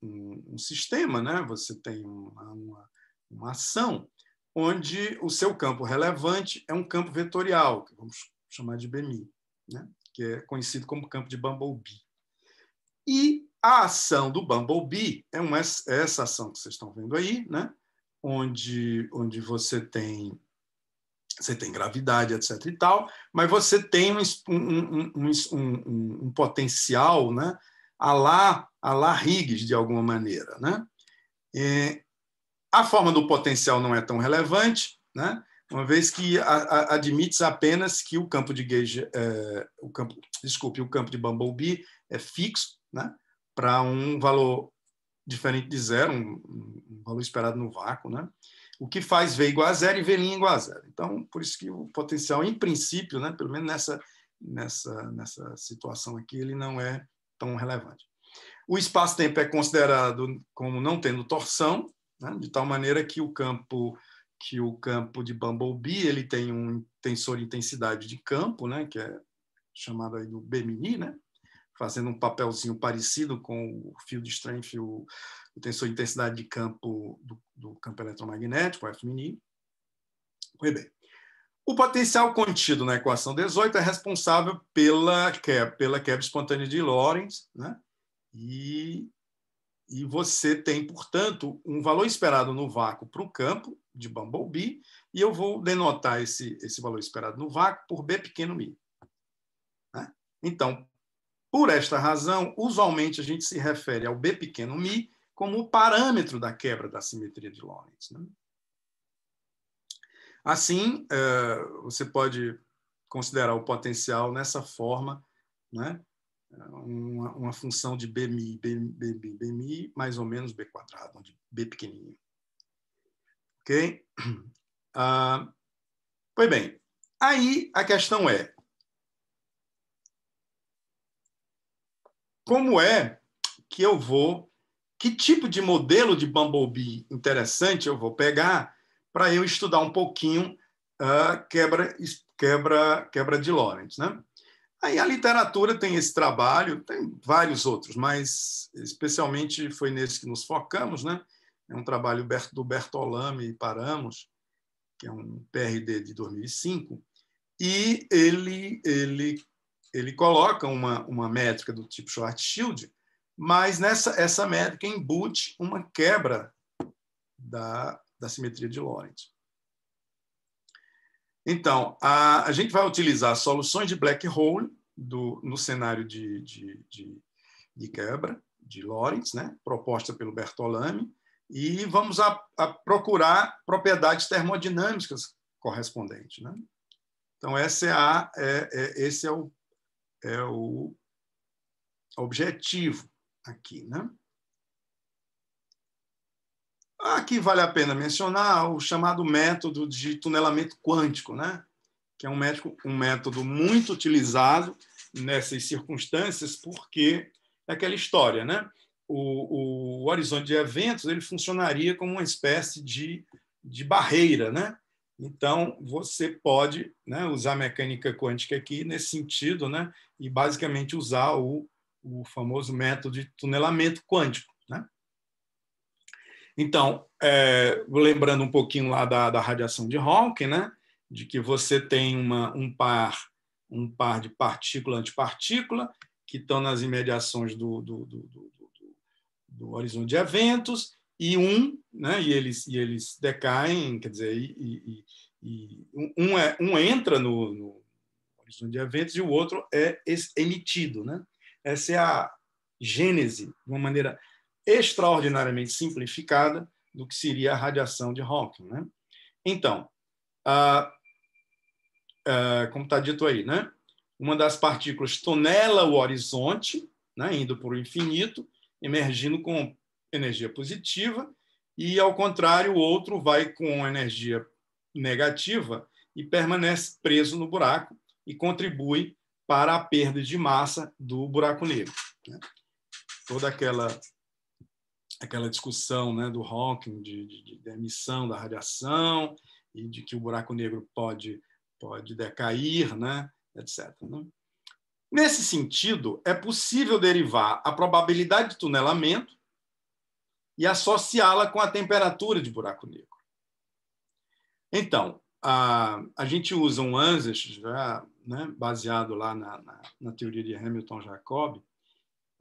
um, um, sistema, né? você tem uma, uma, uma, ação onde o seu campo relevante é um campo vetorial, que vamos chamar de BMI, né? que é conhecido como campo de Bumblebee. E a ação do Bumblebee é, uma, é essa ação que vocês estão vendo aí, né? onde, onde você tem você tem gravidade, etc. e tal, mas você tem um, um, um, um potencial né, a, lá, a lá Higgs, de alguma maneira. Né? É, a forma do potencial não é tão relevante, né? uma vez que admite apenas que o campo de gauge, é, o campo, desculpe, o campo de Bumblebee é fixo né? para um valor diferente de zero, um, valor esperado no vácuo. Né? o que faz V igual a zero e V' igual a zero. Então, por isso que o potencial, em princípio, né, pelo menos nessa, nessa, nessa situação aqui, ele não é tão relevante. O espaço-tempo é considerado como não tendo torção, né, de tal maneira que o campo que o campo de Bumblebee ele tem um tensor de intensidade de campo, né, que é chamado aí do BMI, né, fazendo um papelzinho parecido com o fio de Strange, o o tensor de intensidade de campo do, do campo eletromagnético, F mini. bem. O potencial contido na equação 18 é responsável pela quebra, pela quebra espontânea de Lorentz, né? E, e você tem, portanto, um valor esperado no vácuo para o campo de Bumblebee, e eu vou denotar esse, esse valor esperado no vácuo por B pequeno mi. Né? Então, por esta razão, usualmente a gente se refere ao B pequeno mi como o parâmetro da quebra da simetria de Lorentz. Né? Assim, eh, você pode considerar o potencial nessa forma, né? uma, uma função de BMI, BMI, BMI, mais ou menos B quadrado, onde B pequenininho. Ok? Ah, pois bem, aí a questão é, como é que eu vou que tipo de modelo de Bumblebee interessante eu vou pegar para eu estudar um pouquinho uh, quebra, quebra, quebra de Lorentz. Né? Aí a literatura tem esse trabalho, tem vários outros, mas especialmente foi nesse que nos focamos, né? É um trabalho do Bertolami e Paramos, que é um PRD de 2005, e ele ele ele coloca uma, uma métrica do tipo Schwarzschild mas nessa essa métrica embute uma quebra da, da simetria de Lorentz. Então, a, a gente vai utilizar soluções de black hole do, no cenário de, de, de, de quebra de Lorentz, né? proposta pelo Bertolami, e vamos a, a procurar propriedades termodinâmicas correspondentes. Né? Então, essa é a, é, é, esse é o, é o objetivo aqui, né? Aqui vale a pena mencionar o chamado método de tunelamento quântico, né? que é um método, um método muito utilizado nessas circunstâncias, porque é aquela história, né? O, o, o, horizonte de eventos ele funcionaria como uma espécie de, de barreira, né? Então você pode né, usar a mecânica quântica aqui nesse sentido, né? E basicamente usar o o famoso método de tunelamento quântico. Né? Então, é, lembrando um pouquinho lá da, da radiação de Hawking, né? de que você tem uma, um par um par de partícula-antipartícula que estão nas imediações do, do, do, do, do horizonte de eventos e um, né, e eles, e eles decaem, quer dizer, e, e, e um, é, um entra no, no, horizonte de eventos e o outro é emitido, né? Essa é a gênese, de uma maneira extraordinariamente simplificada, do que seria a radiação de Hawking. Né? Então, a, a, como está dito aí, né? uma das partículas tonela o horizonte, né? indo para o infinito, emergindo com energia positiva, e, ao contrário, o outro vai com energia negativa e permanece preso no buraco e contribui para a perda de massa do buraco negro. Né? Toda aquela aquela discussão né, do Hawking, de, de, de, emissão da radiação e de que o buraco negro pode, pode decair, né, etc. Né? Nesse sentido, é possível derivar a probabilidade de tunelamento e associá-la com a temperatura de buraco negro. Então, a, a gente usa um ANSYS né, baseado lá na, na, na teoria de Hamilton-Jacob,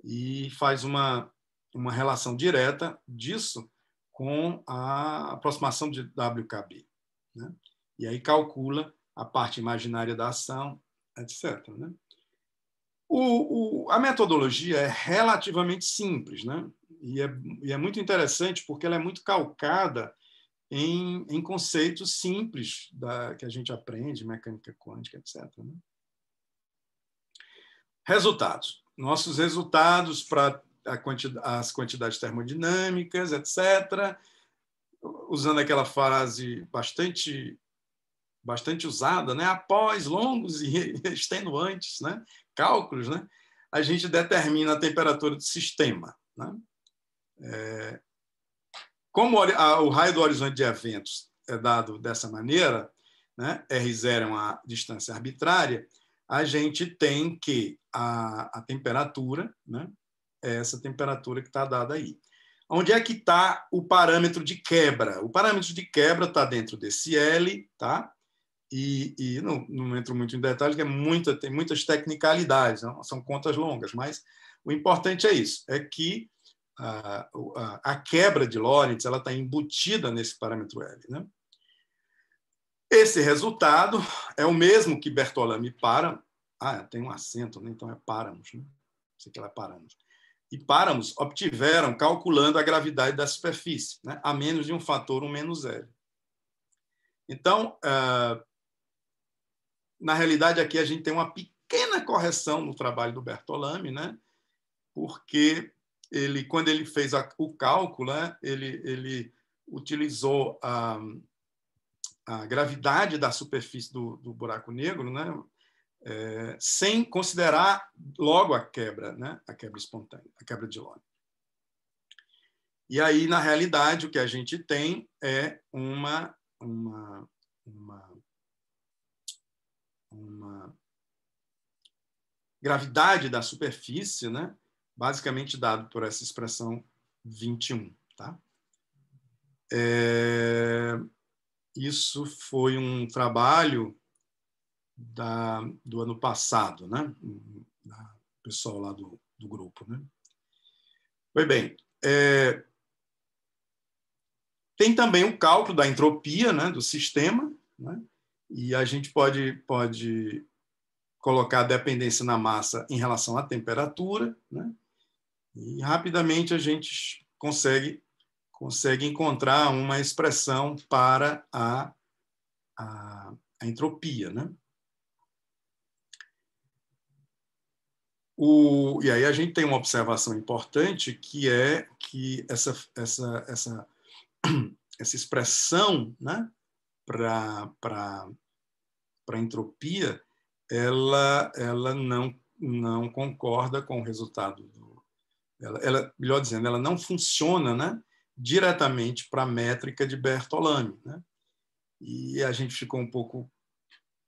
e faz uma, uma relação direta disso com a aproximação de WKB. Né? E aí calcula a parte imaginária da ação, etc. Né? O, o, a metodologia é relativamente simples, né? E é, e é, muito interessante porque ela é muito calcada em, em conceitos simples da, que a gente aprende, mecânica quântica, etc. Né? Resultados. Nossos resultados para as quantidades termodinâmicas, etc. Usando aquela frase bastante bastante usada, né? após longos e extenuantes né? cálculos, né? a gente determina a temperatura do sistema. Né? É, como o raio do horizonte de eventos é dado dessa maneira, né, R0 é uma distância arbitrária, a gente tem que a, a temperatura, né, é essa temperatura que está dada aí. Onde é que está o parâmetro de quebra? O parâmetro de quebra está dentro desse L, tá? E, e não, não, entro muito em detalhes, porque é muita, tem muitas tecnicalidades, não? são contas longas, mas o importante é isso, é que a, a, quebra de Lorentz ela está embutida nesse parâmetro L. Né? Esse resultado é o mesmo que Bertolami para. Ah, tem um acento, né? então é paramos Né? Sei que ela é paramos E paramos obtiveram calculando a gravidade da superfície, né? a menos de um fator 1 menos L. Então, eh, na realidade, aqui a gente tem uma pequena correção no trabalho do Bertolami, né? porque ele quando ele fez a, o cálculo, né, ele, ele utilizou a, a gravidade da superfície do, do buraco negro, né, é, sem considerar logo a quebra, né, a quebra espontânea, a quebra de Lorentz. E aí, na realidade, o que a gente tem é uma, uma, uma, uma gravidade da superfície, né? basicamente dado por essa expressão 21. Tá? É, isso foi um trabalho da, do ano passado, né? pessoal lá do, do grupo. Né? Pois bem, é, tem também o cálculo da entropia né, do sistema, né? e a gente pode, pode colocar a dependência na massa em relação à temperatura, né? E rapidamente a gente consegue consegue encontrar uma expressão para a, a, a entropia, né? O, e aí a gente tem uma observação importante que é que essa, essa, essa, essa expressão né, para a entropia ela, ela não, não concorda com o resultado do, ela, ela, melhor dizendo, ela não funciona né, diretamente para a métrica de Bertolami. Né? E a gente ficou um pouco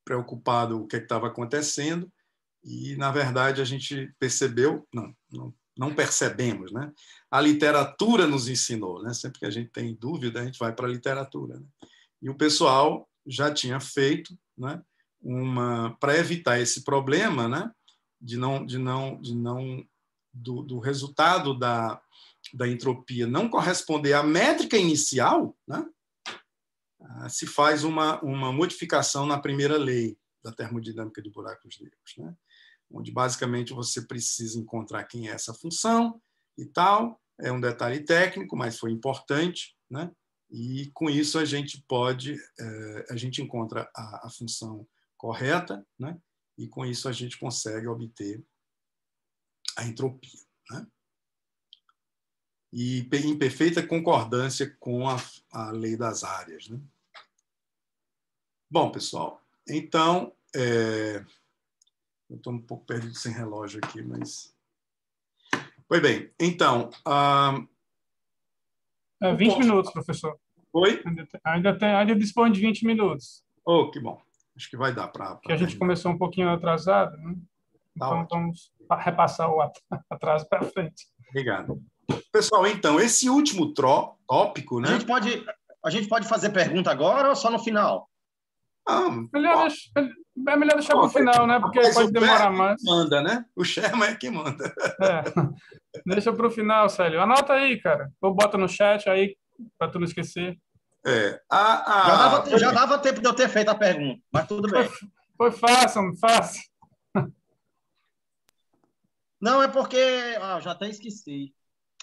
preocupado com o que é estava acontecendo e, na verdade, a gente percebeu, não, não, não percebemos, né? a literatura nos ensinou. Né? Sempre que a gente tem dúvida, a gente vai para a literatura. Né? E o pessoal já tinha feito né, uma... Para evitar esse problema, né? de não de não de não do, do resultado da, da entropia não corresponder à métrica inicial, né, ah, se faz uma, uma modificação na primeira lei da termodinâmica de buracos negros, né, onde basicamente você precisa encontrar quem é essa função e tal. É um detalhe técnico, mas foi importante, né? E com isso a gente pode, eh, a gente encontra a, a função correta, né? E com isso a gente consegue obter a entropia. Né? E em perfeita concordância com a, a lei das áreas. Né? Bom, pessoal, então. É... Eu estou um pouco perdido sem relógio aqui, mas. Pois bem, então. Uh... É 20 minutos, professor. Oi? Ainda tem, ainda, dispõe de 20 minutos. Oh, que bom. Acho que vai dar para. Que a gente começou um pouquinho atrasado, né? Tá então ótimo. estamos repassar o atraso para frente. Obrigado. Pessoal, então, esse último tópico, né? A gente, pode, a gente pode fazer pergunta agora ou só no final? Ah, melhor deixar, é melhor deixar para o final, né? Porque pode demorar mais. Manda, né? O Sherman é que manda. É. Deixa para o final, Célio. Anota aí, cara. Ou bota no chat aí, para tu não esquecer. É. Ah, ah, já, dava, já, dava, tempo de eu ter feito a pergunta, mas tudo bem. Foi, foi fácil, fácil. Não, é porque. Ah, já até esqueci.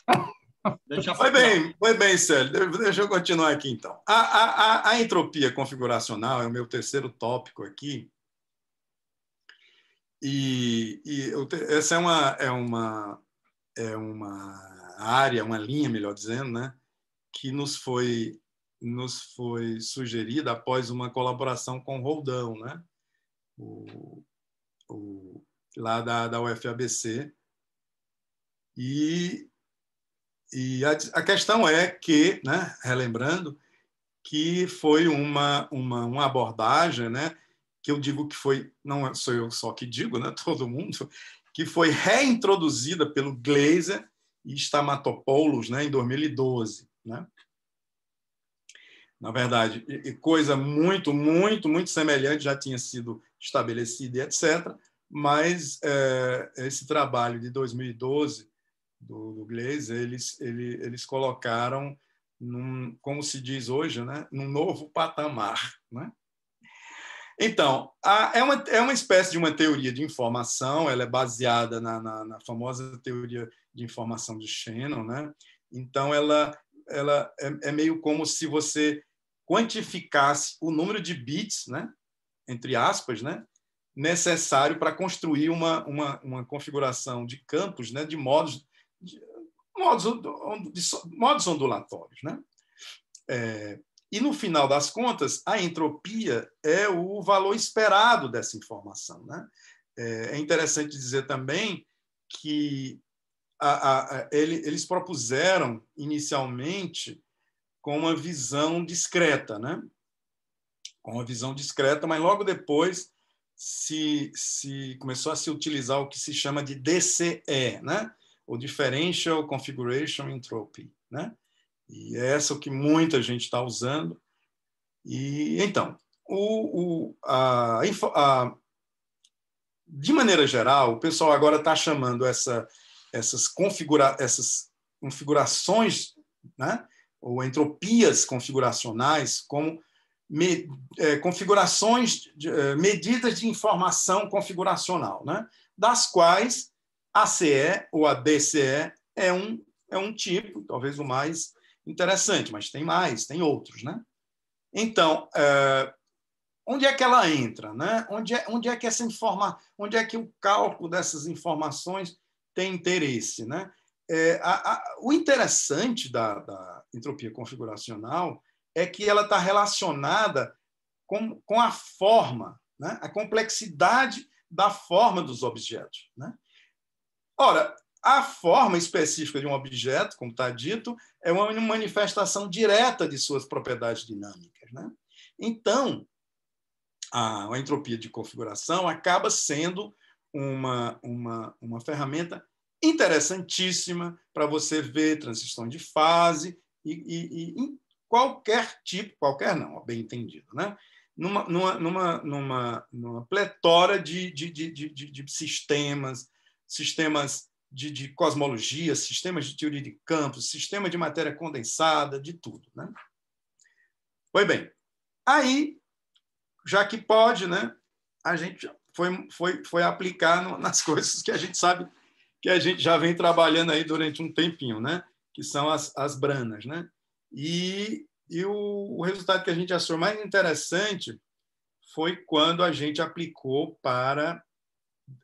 Deixa foi bem, foi bem, Célio. Deixa eu continuar aqui, então. A, a, a, entropia configuracional é o meu terceiro tópico aqui. E, e eu, essa é uma, é, uma, é uma área, uma linha, melhor dizendo, né, que nos foi, nos foi sugerida após uma colaboração com o Roldão, né? O, o, lá da, da UFABC. E, e a, a, questão é que, né, relembrando, que foi uma, uma, uma abordagem, né, que eu digo que foi, não sou eu só que digo, né, todo mundo, que foi reintroduzida pelo Glaser e Stamatopoulos né, em 2012. Né? Na verdade, coisa muito, muito, muito semelhante já tinha sido estabelecida e etc. Mas é, esse trabalho de 2012 do, do eles, ele, eles colocaram, num, como se diz hoje, né, num novo patamar. Né? Então, a, é, uma, é uma espécie de uma teoria de informação, ela é baseada na, na, na famosa teoria de informação de Shannon. Né? Então, ela, ela é, é meio como se você quantificasse o número de bits, né? entre aspas, né? necessário para construir uma, uma, uma configuração de campos, né, de modos de, modos, de, modos ondulatórios, né? É, e no final das contas, a entropia é o valor esperado dessa informação, né? É, é interessante dizer também que a, a, a, ele, eles propuseram inicialmente com uma visão discreta, né? Com uma visão discreta, mas logo depois se, se começou a se utilizar o que se chama de DCE, né? o Differential Configuration Entropy, né? E é essa o que muita gente está usando. E então, o, o, a, a, de maneira geral, o pessoal agora está chamando essa, essas, configura, essas configurações, né? ou entropias configuracionais, como me, é, configurações, de, é, medidas de informação configuracional, né? das quais a CE ou a DCE é um, é um tipo, talvez o mais interessante, mas tem mais, tem outros. Né? Então, é, onde é que ela entra? Né? Onde, é, onde é que essa informa, onde é que o cálculo dessas informações tem interesse? Né? É, a, a, o interessante da, da entropia configuracional é que ela está relacionada com, com a forma, né? a complexidade da forma dos objetos. Né? Ora, a forma específica de um objeto, como está dito, é uma manifestação direta de suas propriedades dinâmicas. Né? Então, a, a, entropia de configuração acaba sendo uma, uma, uma ferramenta interessantíssima para você ver transição de fase e, e, e qualquer tipo, qualquer não, bem entendido, né? numa, numa, numa, numa, numa pletora de, de, de, de, de sistemas, sistemas de, de cosmologia, sistemas de teoria de campos, sistema de matéria condensada, de tudo. Né? Pois bem, aí, já que pode, né, a gente foi, foi, foi aplicar no, nas coisas que a gente sabe que a gente já vem trabalhando aí durante um tempinho, né? que são as, as branas. Né? E, e o, o resultado que a gente achou mais interessante foi quando a gente aplicou para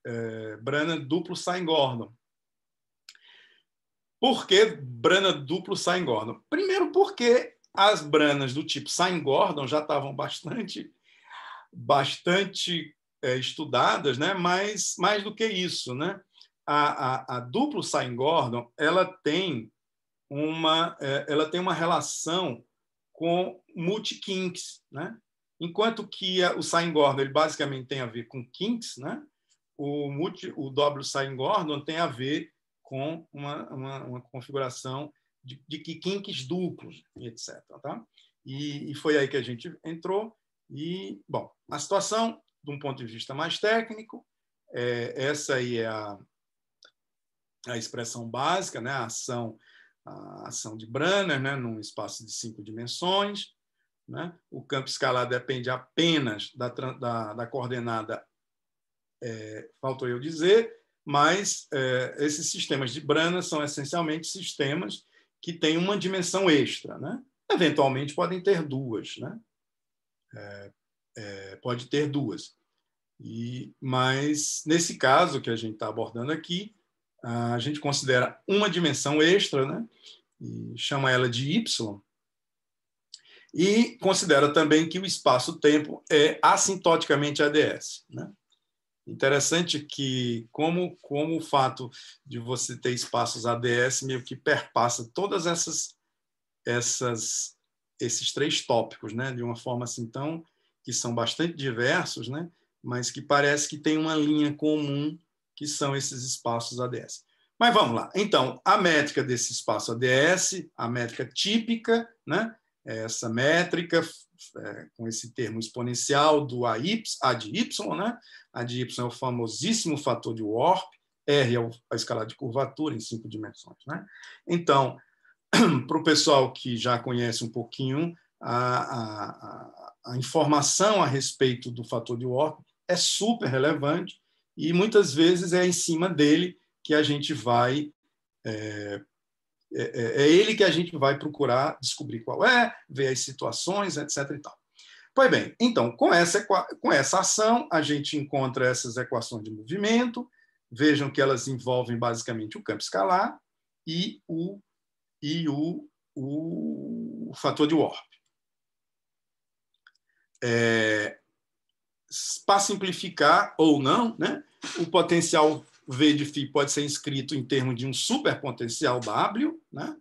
é, Brana duplo Sain Gordon. Por que Brana duplo Sain Gordon? Primeiro, porque as Branas do tipo Sain Gordon já estavam bastante, bastante é, estudadas, né? mas mais do que isso. Né? A, a, a duplo Sain Gordon ela tem uma, é, ela tem uma relação com multi-kinks, né? Enquanto que o Sain Gordon ele basicamente tem a ver com kinks, né? O, multi, o W Sain Gordon tem a ver com uma, uma, uma configuração de, de kinks duplos, etc. Tá? E, e foi aí que a gente entrou. E, bom, a situação, de um ponto de vista mais técnico, é, essa aí é a, a expressão básica, né? a ação a ação de Branner, né, num espaço de cinco dimensões. Né? O campo escalar depende apenas da, da, da coordenada, é, faltou eu dizer, mas é, esses sistemas de Branner são essencialmente sistemas que têm uma dimensão extra. Né? Eventualmente podem ter duas, né? É, é pode ter duas. E, mas, nesse caso que a gente está abordando aqui, a gente considera uma dimensão extra, né? E chama ela de Y, e considera também que o espaço-tempo é assintoticamente ADS. Né? Interessante que, como, como o fato de você ter espaços ADS meio que perpassa todas essas, essas esses três tópicos, né? de uma forma assim tão que são bastante diversos, né? mas que parece que tem uma linha comum que são esses espaços ADS. Mas vamos lá. Então, a métrica desse espaço ADS, a métrica típica, né? É essa métrica é, com esse termo exponencial do AY, A de Y, né? A de Y é o famosíssimo fator de Warp, R é a escala de curvatura em cinco dimensões, né? Então, para o pessoal que já conhece um pouquinho, a, a, a informação a respeito do fator de Warp é super relevante, e muitas vezes é em cima dele que a gente vai. É, é, é, é ele que a gente vai procurar descobrir qual é, ver as situações, etc. E tal. Pois bem, então, com essa, com essa ação, a gente encontra essas equações de movimento. Vejam que elas envolvem basicamente o campo escalar e o, e o, o fator de warp. É, para simplificar ou não, né, o potencial V de φ pode ser escrito em termos de um superpotencial W. Né?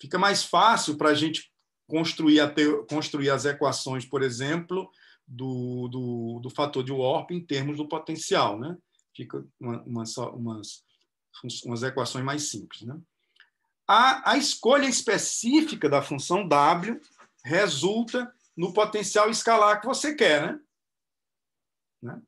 Fica mais fácil para a gente construir, construir as equações, por exemplo, do, do, do, fator de Warp em termos do potencial. Né? Fica uma, uma, umas, umas equações mais simples. Né? A, a escolha específica da função W resulta no potencial escalar que você quer. Né? Né?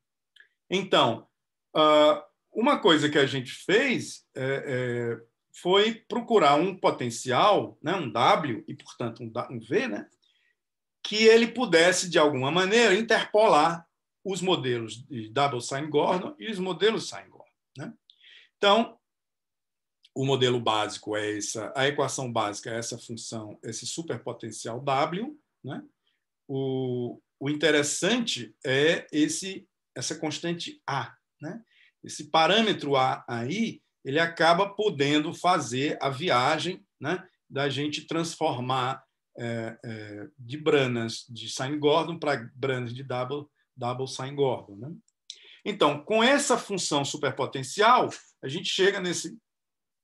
Então, ah, uma coisa que a gente fez é, é, foi procurar um potencial, né, um W, e, portanto, um V, né, que ele pudesse, de alguma maneira, interpolar os modelos de Double Sign Gordon e os modelos Sign Gordon. Né? Então, o modelo básico é essa, a equação básica é essa função, esse superpotencial W, né? o, o interessante é esse essa constante A. Né? Esse parâmetro A aí, ele acaba podendo fazer a viagem né, da gente transformar é, é, de Branas de Sine Gordon para Branas de Double, double Sine Gordon. Né? Então, com essa função superpotencial, a gente chega nesse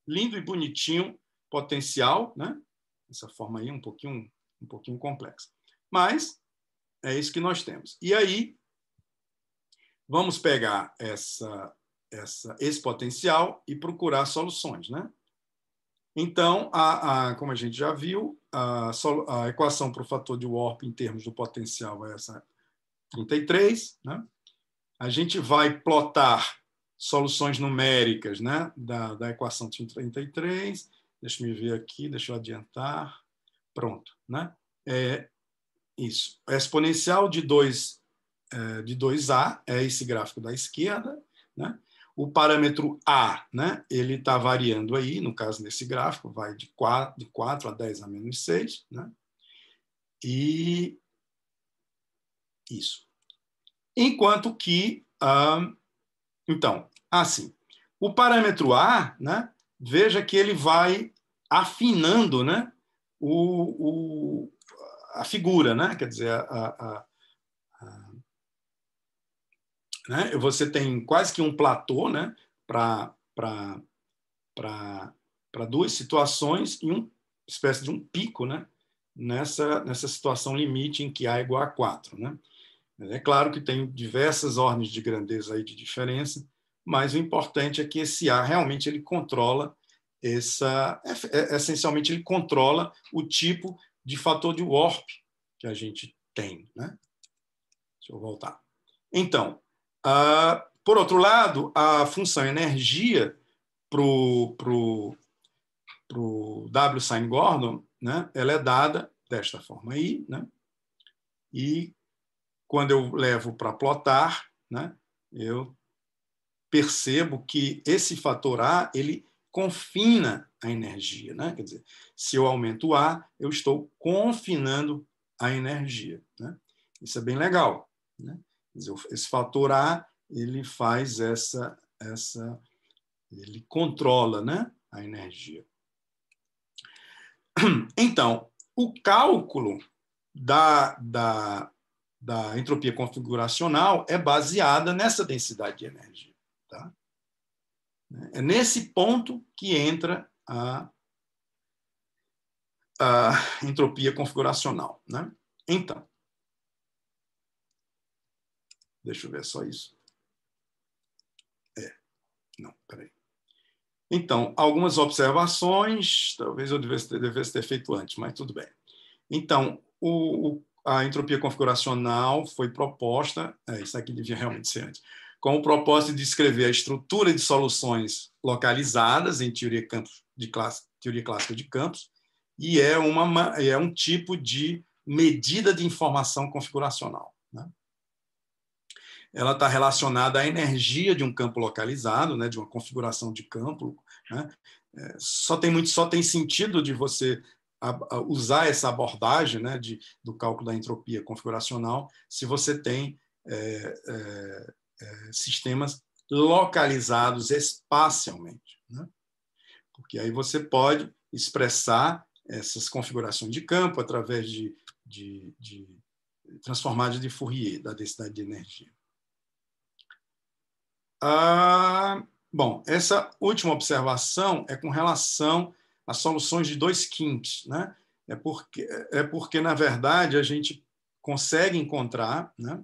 lindo e bonitinho potencial, né? essa forma aí é um pouquinho, um pouquinho complexa. Mas é isso que nós temos. E aí, vamos pegar essa, essa, esse potencial e procurar soluções. Né? Então, a, a, como a gente já viu, a, a equação para o fator de warp em termos do potencial é essa 33. Né? A gente vai plotar soluções numéricas né? da, da equação 33. Deixa eu ver aqui, deixa eu adiantar. Pronto. Né? É, isso. A exponencial de 2 é, de 2a é esse gráfico da esquerda, né? O parâmetro a, né? Ele está variando aí, no caso desse gráfico, vai de 4, de 4 a 10 a menos 6, né? E isso. Enquanto que, ah, então, assim, o parâmetro a, né? Veja que ele vai afinando, né? o, o a, figura, né? quer dizer, a, a, né? você tem quase que um platô né? para duas situações e uma espécie de um pico né? nessa, nessa situação limite em que A é igual a 4. Né? É claro que tem diversas ordens de grandeza aí de diferença, mas o importante é que esse A realmente ele controla essa, é, é, essencialmente ele controla o tipo de fator de warp que a gente tem. Né? Deixa eu voltar. Então, por outro lado, a função energia para o pro, pro W sine Gordon, né, ela é dada desta forma aí, né? E quando eu levo para plotar, né, eu percebo que esse fator A ele confina a energia. Né? Quer dizer, se eu aumento o A, eu estou confinando a energia. Né? Isso é bem legal. Né? Dizer, esse fator A ele faz essa, essa ele controla né, a energia. Então, o cálculo da, da, da entropia configuracional é baseada nessa densidade de energia. Tá? Né? É nesse ponto que entra a, a entropia configuracional. Né? Então, deixa eu ver é só isso. É, não, peraí. Então, algumas observações, talvez eu devesse ter, devesse ter feito antes, mas tudo bem. Então, o, o, a entropia configuracional foi proposta, é, isso aqui devia realmente ser antes com o propósito de descrever a estrutura de soluções localizadas em teoria, campos de classe, teoria clássica de campos, e é, uma, é um tipo de medida de informação configuracional. Né? Ela está relacionada à energia de um campo localizado, né, de uma configuração de campo. Né? É, só, tem muito, só tem sentido de você a, a usar essa abordagem né, de, do cálculo da entropia configuracional se você tem é, é, eh, sistemas localizados espacialmente. Né? Porque aí você pode expressar essas configurações de campo através de, de, de transformadas de Fourier, da densidade de energia. Ah, bom, essa última observação é com relação às soluções de dois quintos. Né? É, porque, é porque, na verdade, a gente consegue encontrar né,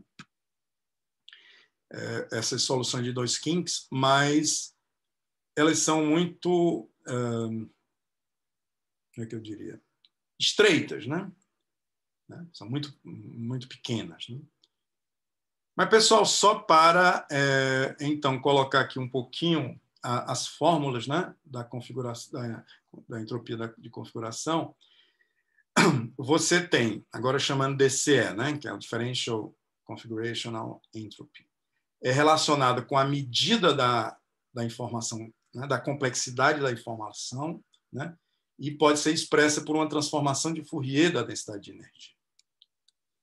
é, essas soluções de dois kinks, mas elas são muito, como é que eu diria, estreitas, né? né? São muito, muito pequenas. Né? Mas, pessoal, só para, é, então, colocar aqui um pouquinho a, as fórmulas né, da, configuração, da, da entropia da, de configuração, você tem, agora chamando DCE, né, que é o Differential Configurational Entropy é relacionada com a medida da, da informação, né, da complexidade da informação, né, e pode ser expressa por uma transformação de Fourier da densidade de energia.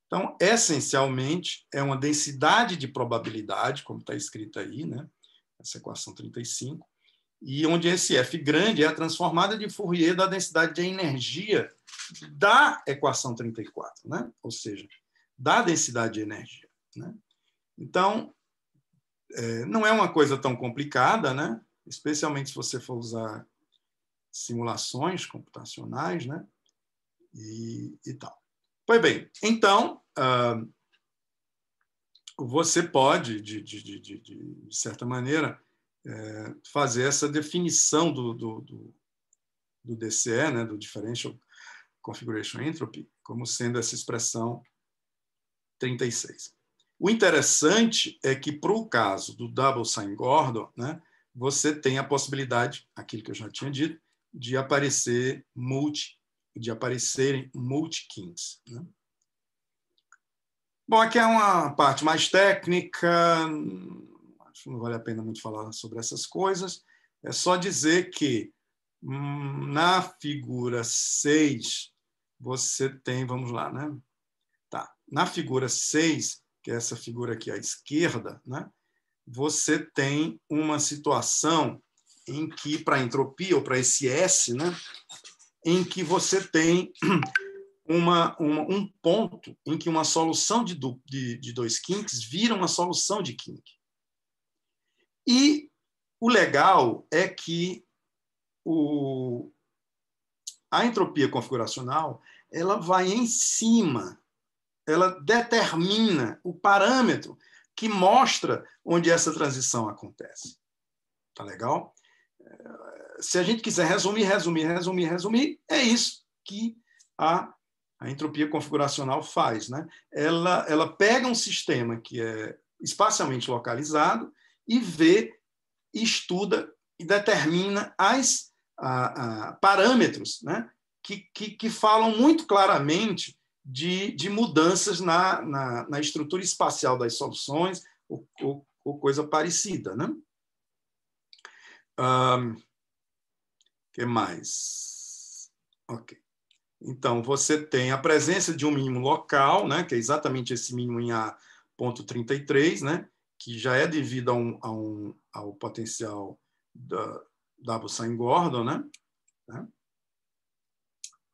Então, essencialmente, é uma densidade de probabilidade, como está escrito aí, né, essa equação 35, e onde esse F grande é a transformada de Fourier da densidade de energia da equação 34, né? ou seja, da densidade de energia. Né? Então, é, não é uma coisa tão complicada, né? especialmente se você for usar simulações computacionais né? e, e tal. Pois bem, então, uh, você pode, de, de, de, de certa maneira, é, fazer essa definição do, do, do, do DCE, né? do Differential Configuration Entropy, como sendo essa expressão 36. O interessante é que, para o caso do Double Sign Gordon, né, você tem a possibilidade, aquilo que eu já tinha dito, de aparecer multi, de aparecerem multi-kings. Né? Bom, aqui é uma parte mais técnica, acho que não vale a pena muito falar sobre essas coisas. É só dizer que hum, na figura 6, você tem, vamos lá, né? Tá. Na figura 6, que é essa figura aqui à esquerda, né? você tem uma situação em que, para a entropia ou para esse S, né? em que você tem uma, uma, um ponto em que uma solução de, de, de dois quinques vira uma solução de kink. E o legal é que o, a entropia configuracional ela vai em cima ela determina o parâmetro que mostra onde essa transição acontece. Tá legal? Eh, se a gente quiser resumir, resumir, resumir, resumir, é isso que a, a entropia configuracional faz. Né? Ela, ela pega um sistema que é espacialmente localizado e vê, estuda e determina as a, a, parâmetros né? que, que, que falam muito claramente de, de mudanças na, na, na, estrutura espacial das soluções ou, ou, ou coisa parecida. Né? Um, que mais? Ok. Então, você tem a presença de um mínimo local, né, que é exatamente esse mínimo em A.33, né, que já é devido a um, a um, ao potencial da W. Sain Gordon, né? né?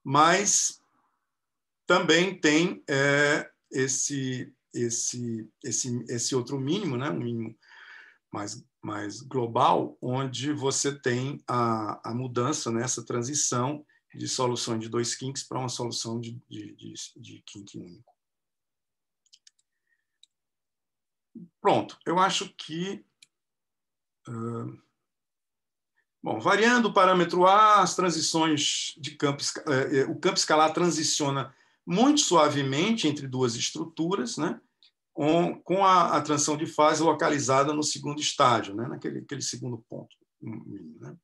Mas também tem é, esse, esse, esse, esse outro mínimo, né? um mínimo mais, mais global, onde você tem a, a mudança, né? essa transição de solução de dois kinks para uma solução de, de, de, de kink único. Pronto, eu acho que. Uh, bom, variando o parâmetro A, as transições de campo. Uh, o campo escalar transiciona muito suavemente entre duas estruturas, né? com, com a, a, transição de fase localizada no segundo estágio, né? naquele aquele segundo ponto. Né?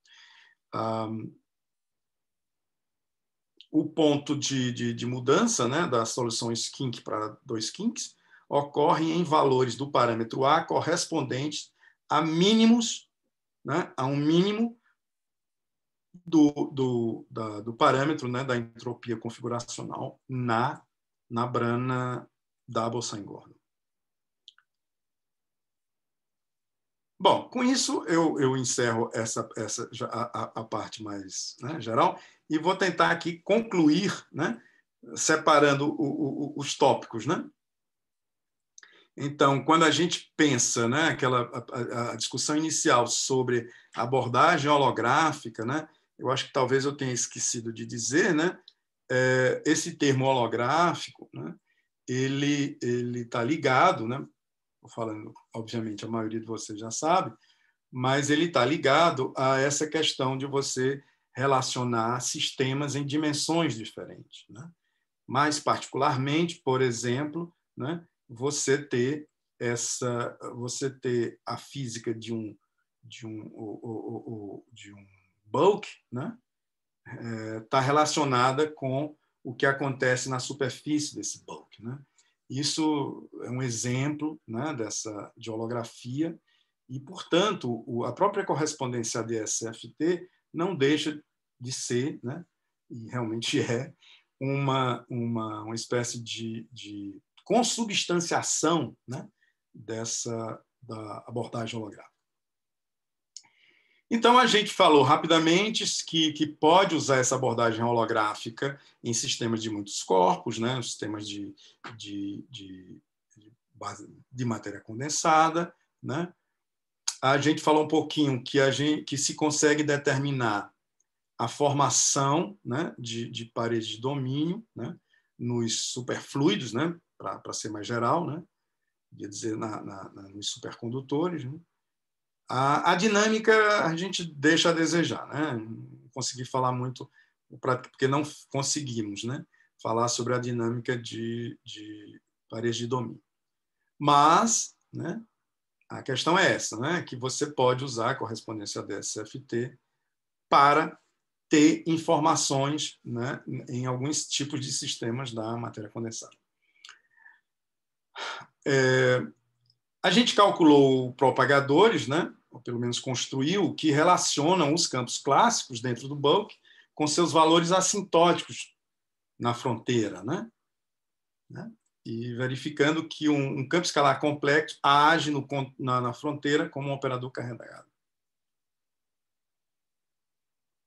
o ponto de, de, de, mudança né, da solução skink para dois kinks ocorre em valores do parâmetro A correspondentes a mínimos, né, a um mínimo do, do, da, do parâmetro né, da entropia configuracional na, na brana da bolsa engorda Bom, com isso eu, eu encerro essa, essa a, a parte mais né, geral e vou tentar aqui concluir, né, separando o, o, os tópicos, né? Então, quando a gente pensa, né, aquela a, a discussão inicial sobre abordagem holográfica, né, eu acho que talvez eu tenha esquecido de dizer, né? É, esse termo holográfico, né? Ele ele está ligado, né? Tô falando, obviamente, a maioria de vocês já sabe, mas ele está ligado a essa questão de você relacionar sistemas em dimensões diferentes, né? Mais particularmente, por exemplo, né? Você ter essa, você ter a física de um de um, de um bulk, né? está é, tá relacionada com o que acontece na superfície desse bulk. Né? Isso é um exemplo né, dessa de holografia e, portanto, o, a própria correspondência ADS-FT não deixa de ser, né, e realmente é, uma, uma, uma espécie de, de consubstanciação né, dessa da abordagem holográfica. Então, a gente falou rapidamente que, que pode usar essa abordagem holográfica em sistemas de muitos corpos, né? sistemas de, de, de, de, base, de matéria condensada. Né? A gente falou um pouquinho que, a gente, que se consegue determinar a formação né? de, de paredes de domínio né? nos superfluidos, né? para ser mais geral, né? quer dizer, na, na, na, nos supercondutores. Né? A, a dinâmica a gente deixa a desejar, né? Não consegui falar muito, porque não conseguimos, né? Falar sobre a dinâmica de, de paredes de domínio. Mas, né? A questão é essa, né? Que você pode usar a correspondência DSFT para ter informações né, em alguns tipos de sistemas da matéria condensada. É, a gente calculou propagadores, né? ou pelo menos construiu, que relacionam os campos clássicos dentro do bulk com seus valores assintóticos na fronteira. Né? né? E verificando que um, um, campo escalar complexo age no, na, na fronteira como um operador carregado.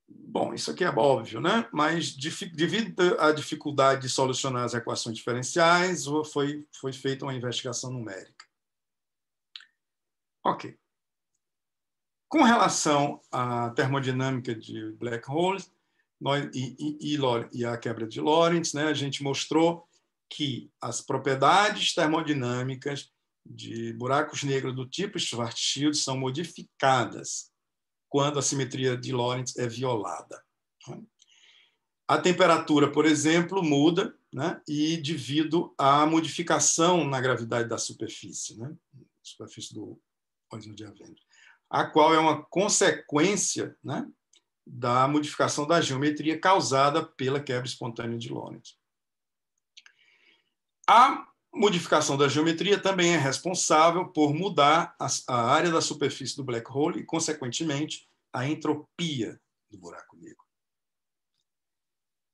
Bom, isso aqui é óbvio, né? Mas devido à dificuldade de solucionar as equações diferenciais, foi, foi feita uma investigação numérica. Ok. Com relação à termodinâmica de black holes nós, e, e, e, e à quebra de Lorentz, né, a gente mostrou que as propriedades termodinâmicas de buracos negros do tipo Schwarzschild são modificadas quando a simetria de Lorentz é violada. A temperatura, por exemplo, muda, né? e devido à modificação na gravidade da superfície, né? superfície do, ordem do dia a qual é uma consequência né, da modificação da geometria causada pela quebra espontânea de Lorentz. A modificação da geometria também é responsável por mudar a, a área da superfície do black hole e, consequentemente, a entropia do buraco negro.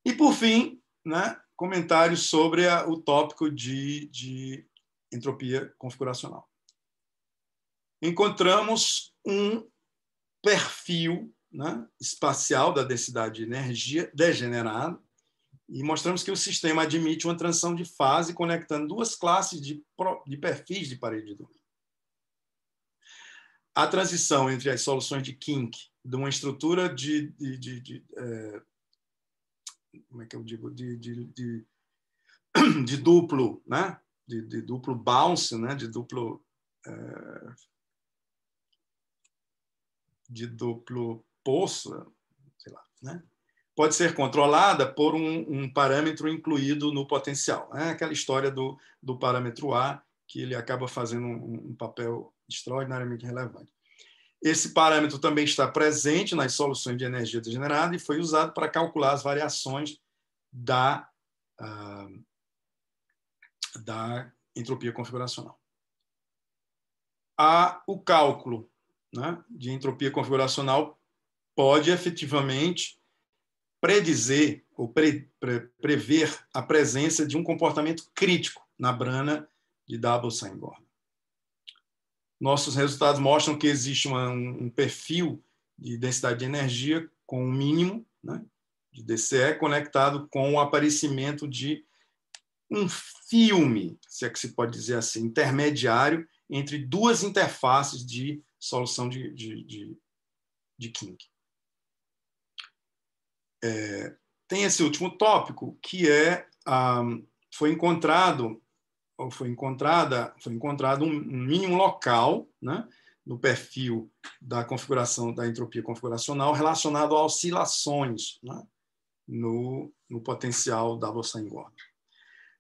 E, por fim, né, comentários sobre a, o tópico de, de entropia configuracional encontramos um perfil né, espacial da densidade de energia degenerado e mostramos que o sistema admite uma transição de fase conectando duas classes de, de perfis de parede de domínio. A transição entre as soluções de kink de uma estrutura de, de, de, de é, como é que eu digo de, de, duplo, né? De, duplo bounce, né? De duplo é, de duplo poço, sei lá, né? pode ser controlada por um, um parâmetro incluído no potencial. Né? Aquela história do, do parâmetro A, que ele acaba fazendo um, um papel extraordinariamente relevante. Esse parâmetro também está presente nas soluções de energia degenerada e foi usado para calcular as variações da, uh, da entropia configuracional. Há o cálculo né, de entropia configuracional pode efetivamente predizer ou pre, pre, prever a presença de um comportamento crítico na brana de double Sangorn. Nossos resultados mostram que existe uma, um perfil de densidade de energia com um mínimo né, de DCE conectado com o aparecimento de um filme, se é que se pode dizer assim, intermediário entre duas interfaces de solução de, de, de, de King. É, tem esse último tópico que é um, foi encontrado ou foi encontrada foi encontrado um, mínimo local, né, no perfil da configuração da entropia configuracional relacionado a oscilações, né, no, no potencial da bolsa engorda.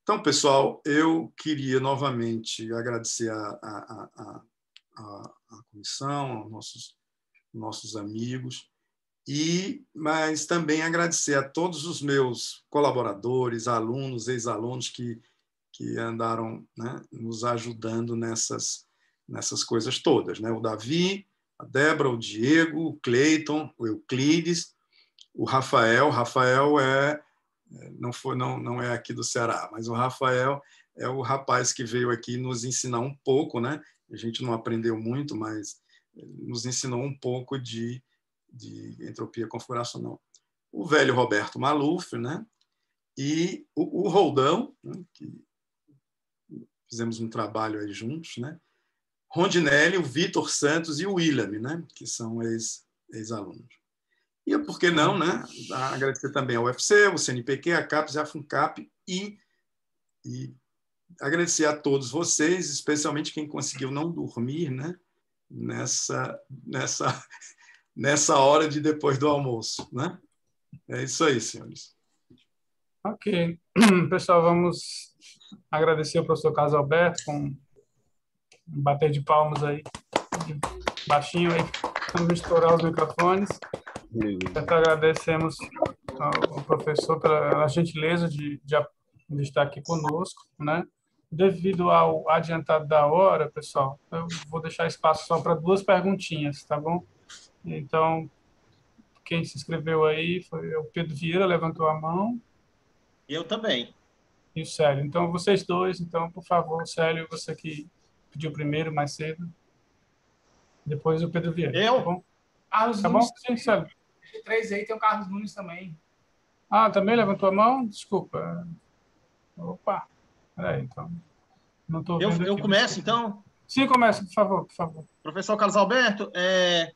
Então, pessoal, eu queria novamente agradecer a, a, a, a à comissão, aos nossos, nossos amigos, e mas também agradecer a todos os meus colaboradores, alunos, ex-alunos que, que andaram né, nos ajudando nessas, nessas coisas todas. Né? O Davi, a Débora, o Diego, o Cleiton, o Euclides, o Rafael. Rafael é, é não, foi, não, não é aqui do Ceará, mas o Rafael é o rapaz que veio aqui nos ensinar um pouco, né? a gente não aprendeu muito, mas nos ensinou um pouco de, de entropia configuracional. O velho Roberto Maluf, né? E o, o Roldão, né? que fizemos um trabalho aí juntos, né? Rondinelli, o Vitor Santos e o William, né? Que são ex-alunos. e por que não, né? Agradecer também ao UFC, o CNPq, a CAPES, a FUNCAP e, e agradecer a todos vocês, especialmente quem conseguiu não dormir, né? Nessa, nessa, nessa hora de depois do almoço, né? É isso aí, senhores. Ok. Pessoal, vamos agradecer ao professor Carlos Alberto com um bater de palmas aí, baixinho aí, vamos estourar os microfones. Certo, então, agradecemos ao professor pela gentileza de, de, de estar aqui conosco, né? devido ao adiantado da hora, pessoal, eu vou deixar espaço só para duas perguntinhas, tá bom? Então, quem se inscreveu aí foi o Pedro Vieira, levantou a mão. Eu também. E o Célio. Então, vocês dois, então, por favor, Célio, você que pediu primeiro, mais cedo. Depois o Pedro Vieira. Eu? Tá bom? Carlos tá Nunes. Bom? Sim, Célio. Três aí, tem o Carlos Nunes também. Ah, também levantou a mão? Desculpa. Opa. É, então. Não tô eu, eu começo, então? Sim, começa, por favor, por favor. Professor Carlos Alberto, é,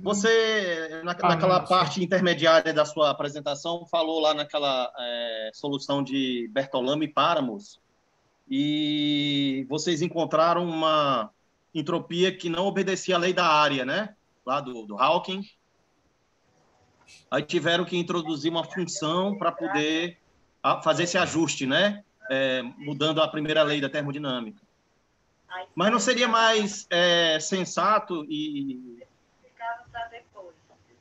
você, na, ah, naquela parte intermediária da sua apresentação, falou lá naquela é, solução de Bertolami e Páramos, e vocês encontraram uma entropia que não obedecia à lei da área, né? Lá do, do Hawking. Aí tiveram que introduzir uma função para poder fazer esse ajuste, né? É, mudando a primeira lei da termodinâmica. Mas não seria mais é, sensato e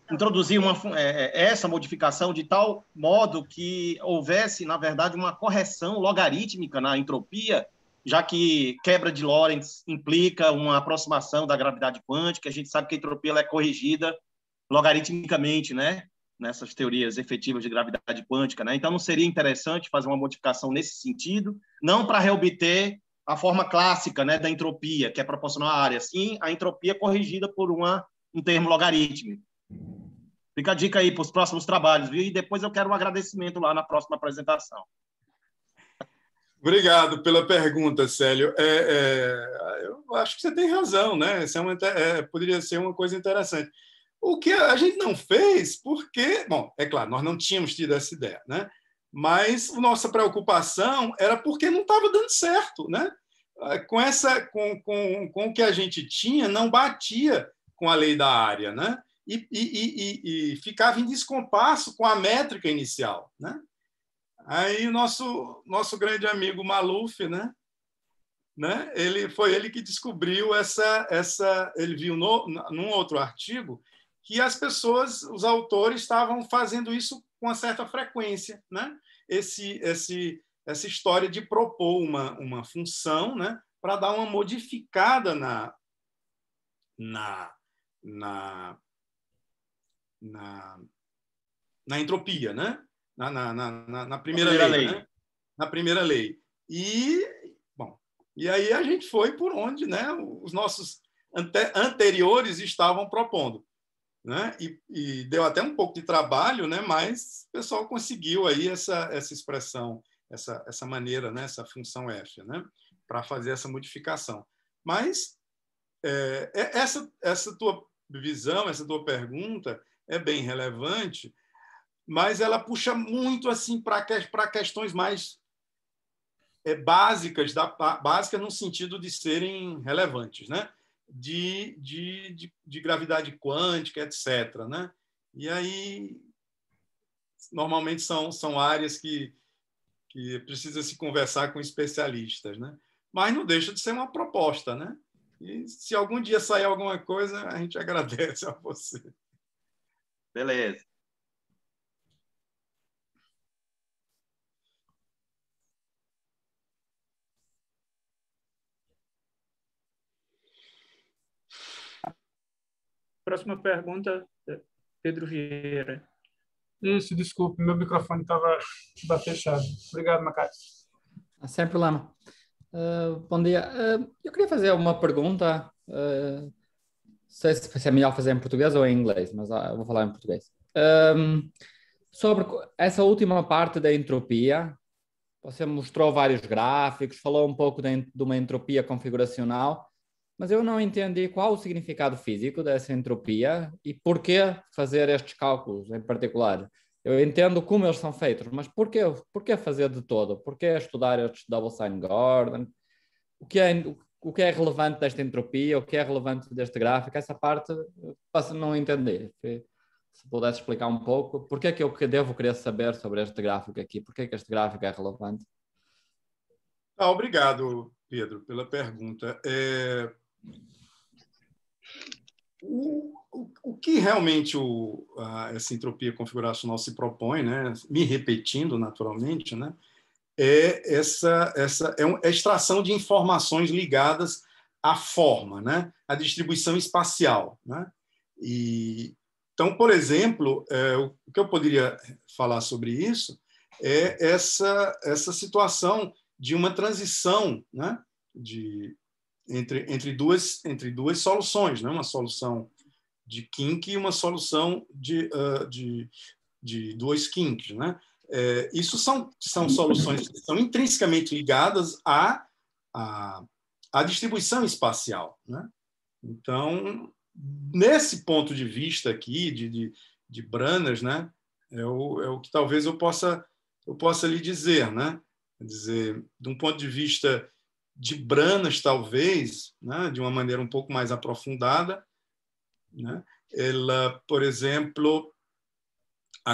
introduzir uma, é, é, essa modificação de tal modo que houvesse, na verdade, uma correção logarítmica na entropia, já que quebra de Lorentz implica uma aproximação da gravidade quântica, a gente sabe que a entropia é corrigida logaritmicamente, né? nessas teorias efetivas de gravidade quântica. Né? Então, não seria interessante fazer uma modificação nesse sentido, não para reobter a forma clássica né, da entropia, que é proporcional à área, sim a entropia corrigida por uma, um termo logarítmico. Fica a dica aí para os próximos trabalhos, viu? E depois eu quero um agradecimento lá na próxima apresentação. Obrigado pela pergunta, Célio. É, é, eu acho que você tem razão, né? Isso é uma, é, poderia ser uma coisa interessante. O que a gente não fez porque, bom, é claro, nós não tínhamos tido essa ideia, né? Mas nossa preocupação era porque não estava dando certo, né? Ah, com essa, com, com, com o que a gente tinha, não batia com a lei da área, né? E, e, e, e, ficava em descompasso com a métrica inicial, né? Aí o nosso nosso grande amigo Maluf, né? né? Ele foi ele que descobriu essa essa ele viu no, num outro artigo que as pessoas, os autores, estavam fazendo isso com uma certa frequência, né? Esse, esse, essa história de propor uma, uma função, né? Para dar uma modificada na, na, na, na, na entropia, né? Na, na, na, na primeira, primeira, lei, lei. Né? na primeira lei. E bom, e aí a gente foi por onde, né? Os nossos ante anteriores estavam propondo né? E, e, deu até um pouco de trabalho, né? Mas o pessoal conseguiu aí essa essa expressão, essa essa maneira, né? Essa função f, né? Para fazer essa modificação. Mas é, é, essa essa tua visão, essa tua pergunta é bem relevante, mas ela puxa muito assim para para questões mais é, básicas da básica no sentido de serem relevantes, né? de, de, de, de gravidade quântica, etc. Né? E aí, normalmente são, são áreas que, que precisa se conversar com especialistas, né? Mas não deixa de ser uma proposta, né? E se algum dia sair alguma coisa, a gente agradece a você. Beleza. Próxima pergunta, é, Pedro Vieira. Isso, desculpe, meu microfone estava fechado. Obrigado, Macaco. Sem problema. Uh, bom dia. Uh, eu queria fazer uma pergunta. Uh, não sei se é melhor fazer em português ou em inglês, mas ah, vou falar em português. Um, sobre essa última parte da entropia, você mostrou vários gráficos, falou um pouco de, de uma entropia configuracional mas eu não entendi qual o significado físico dessa entropia e por que fazer estes cálculos em particular. Eu entendo como eles são feitos, mas por que, fazer de todo? Por que estudar estes double sign Gordon? O que, é, o que é relevante desta entropia? O que é relevante deste gráfico? Essa parte passa não entender. Se pudesse explicar um pouco, por que é que eu devo querer saber sobre este gráfico aqui? Por que é que este gráfico é relevante? Ah, obrigado, Pedro, pela pergunta. É o, o, o que realmente o, a, essa entropia configuracional se propõe, né, me repetindo naturalmente, né, é essa, essa é a é extração de informações ligadas à forma, né, à distribuição espacial. Né? E, então, por exemplo, é, o, o que eu poderia falar sobre isso é essa, essa situação de uma transição né, de, entre, entre, duas, entre duas soluções, né? uma solução de kink e uma solução de, uh, de, de dois kinks. Né? É, isso são, são soluções que são intrinsecamente ligadas à, à, à distribuição espacial. Né? Então, nesse ponto de vista aqui, de, de, de Branas, né? é, o, é o que talvez eu possa, eu possa lhe dizer. Né? Quer dizer, de um ponto de vista de Branas, talvez, né, de uma maneira um pouco mais aprofundada. Né? Ela, por exemplo, a,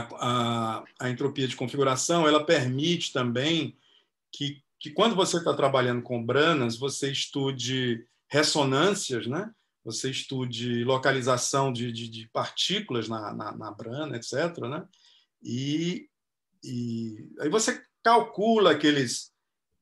a, a, entropia de configuração, ela permite também que, que quando você está trabalhando com Branas, você estude ressonâncias, né? você estude localização de, de, de partículas na, na, na, Brana, etc. Né? E, e aí você calcula aqueles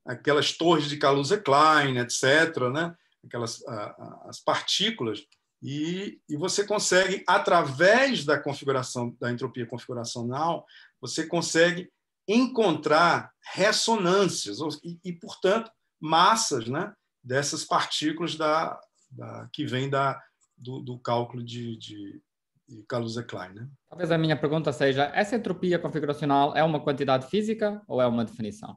aquelas torres de Calusa Klein, etc., né? aquelas a, as partículas, e, e você consegue, através da configuração, da entropia configuracional, você consegue encontrar ressonâncias e, e, portanto, massas né, dessas partículas da, da que vêm da, do, do, cálculo de, de, de Kaluza-Klein. Né? Talvez a minha pergunta seja, essa entropia configuracional é uma quantidade física ou é uma definição?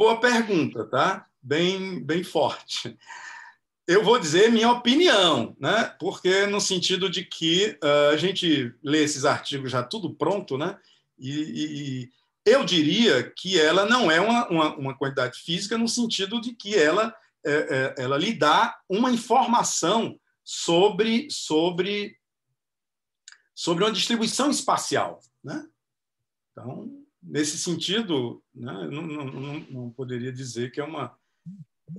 Boa pergunta, tá? Bem, bem forte. Eu vou dizer minha opinião, né? Porque no sentido de que uh, a gente lê esses artigos já tudo pronto, né? E, e eu diria que ela não é uma, uma, uma quantidade física no sentido de que ela, é, é, ela lhe dá uma informação sobre, sobre, sobre uma distribuição espacial, né? Então, nesse sentido, né, não, não, não, poderia dizer que é uma.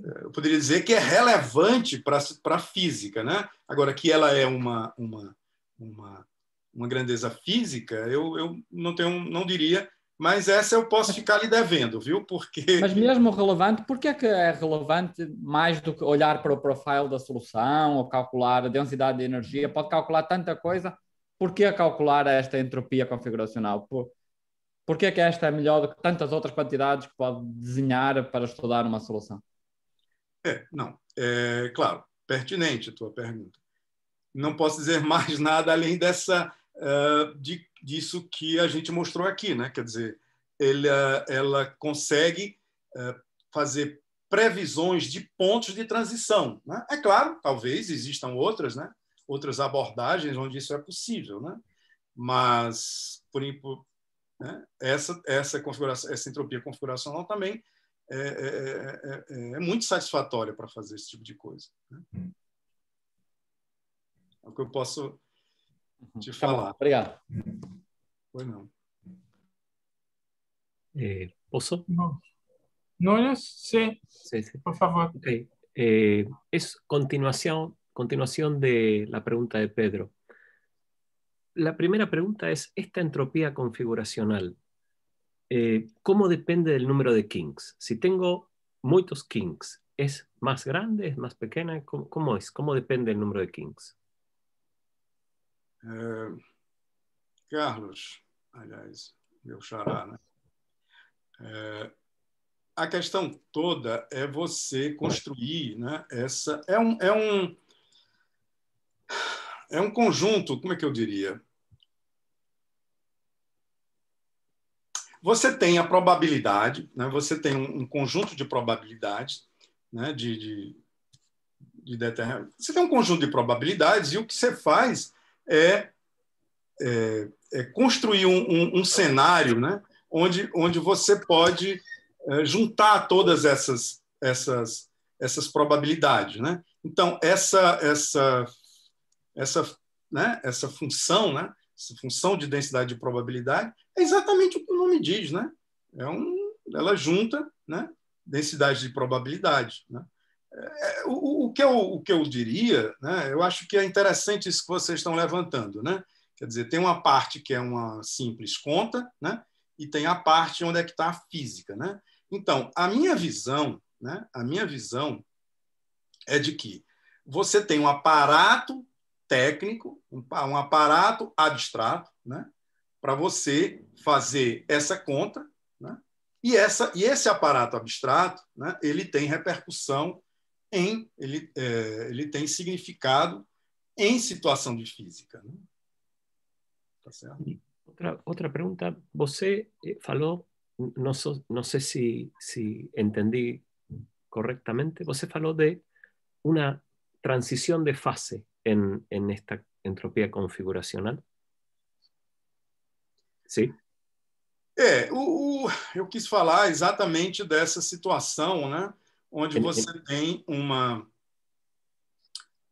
Eh, eu poderia dizer que é relevante para a física. Né? Agora, que ela é uma, uma, uma, uma grandeza física, eu, eu não, tenho, não diria, mas essa eu posso ficar lhe devendo, viu? Porque... Mas mesmo relevante, por que é que é relevante mais do que olhar para o profile da solução ou calcular a densidade de energia? Pode calcular tanta coisa, por que calcular esta entropia configuracional? Por Porquê que esta é melhor do que tantas outras quantidades que pode desenhar para estudar uma solução? É, não. É, claro, pertinente a tua pergunta. Não posso dizer mais nada além dessa uh, de, disso que a gente mostrou aqui, né? Quer dizer, ela, ah, ela consegue uh, fazer previsões de pontos de transição. Né? É claro, talvez existam outras, né? outras abordagens onde isso é possível, né? mas por, né? Essa, essa, configuração, essa entropia configuracional também é, é, é, é, é muito satisfatória para fazer esse tipo de coisa. Né? Hum. É o que eu posso uhum. te tá falar. Bom, obrigado. Foi não. É, posso? Não. não no sí. sí, Por favor. continuação Eh, es de la pergunta de Pedro. la primera pregunta es, esta entropía configuracional, eh, ¿cómo depende del número de kinks? Si tengo muchos kinks, ¿es más grande, es más pequeña? ¿Cómo, es? ¿Cómo depende el número de kinks? Carlos, aliás, meu xará, a questão toda é você construir né, essa. Um, um é um conjunto, como é que eu diria? Você tem a probabilidade, né? você tem um, conjunto de probabilidades, né? de, de, de você tem um conjunto de probabilidades e o que você faz é, é, é construir um, um, um, cenário né? onde, onde você pode é, juntar todas essas, essas, essas probabilidades. Né? Então, essa, essa essa, né, essa função, né, essa função de densidade de probabilidade, é exatamente o que o nome diz. Né? É um, ela junta né, densidade de probabilidade. Né? É, é, o, o, que eu, o que eu diria, né, eu acho que é interessante isso que vocês estão levantando. Né? Quer dizer, tem uma parte que é uma simples conta, né? e tem a parte onde é que está a física. Né? Então, a minha visão, né, a minha visão é de que você tem um aparato técnico, um, aparato abstrato, né? para você fazer essa conta, né? e, essa, e esse aparato abstrato né? ele tem repercussão em, ele, é, ele tem significado em situação de física. Né? Tá certo? Outra, outra pergunta. Você eh, falou, não, não sei se, se entendi corretamente, você falou de uma transição de fase en, en esta entropia configuracional? Sim? É, o, o, eu quis falar exatamente dessa situação, né? Onde você tem uma,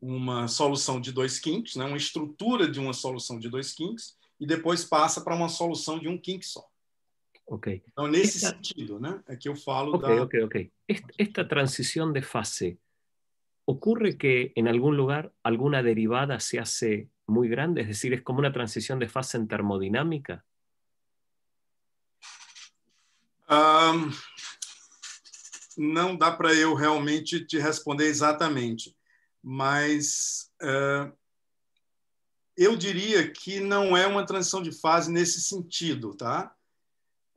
uma solução de dois quinques, né? uma estrutura de uma solução de dois quinques, e depois passa para uma solução de um quinque só. Ok. Então, nesse esta... sentido, né? É que eu falo okay, da... Ok, ok, Esta, esta transição de fase ocurre que en algún lugar alguna derivada se hace muy grande, es decir, es como una transición de fase en termodinámica. Um, não dá para eu realmente te responder exatamente, mas uh, eu diria que não é uma transição de fase nesse sentido, tá?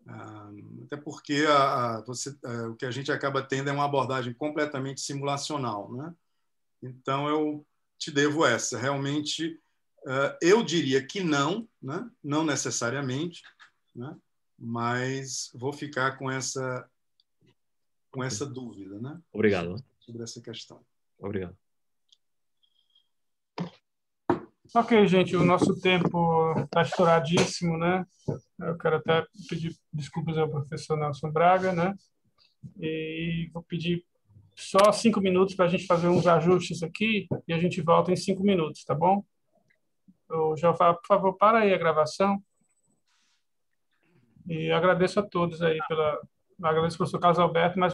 Uh, até porque a, a, você, eh, o que a gente acaba tendo é uma abordagem completamente simulacional, né? Então, eu te devo essa. Realmente, eh, eu diria que não, né? não necessariamente, né? mas vou ficar com essa, com essa dúvida. Né? Obrigado. Sobre essa questão. Obrigado. Ok, gente, o nosso tempo está estouradíssimo, né? Eu quero até pedir desculpas ao professor Nelson Braga, né? E vou pedir só cinco minutos para a gente fazer uns ajustes aqui e a gente volta em cinco minutos, tá bom? Eu já falo, por favor, para aí a gravação. E agradeço a todos aí pela. Agradeço ao professor Carlos Alberto, mas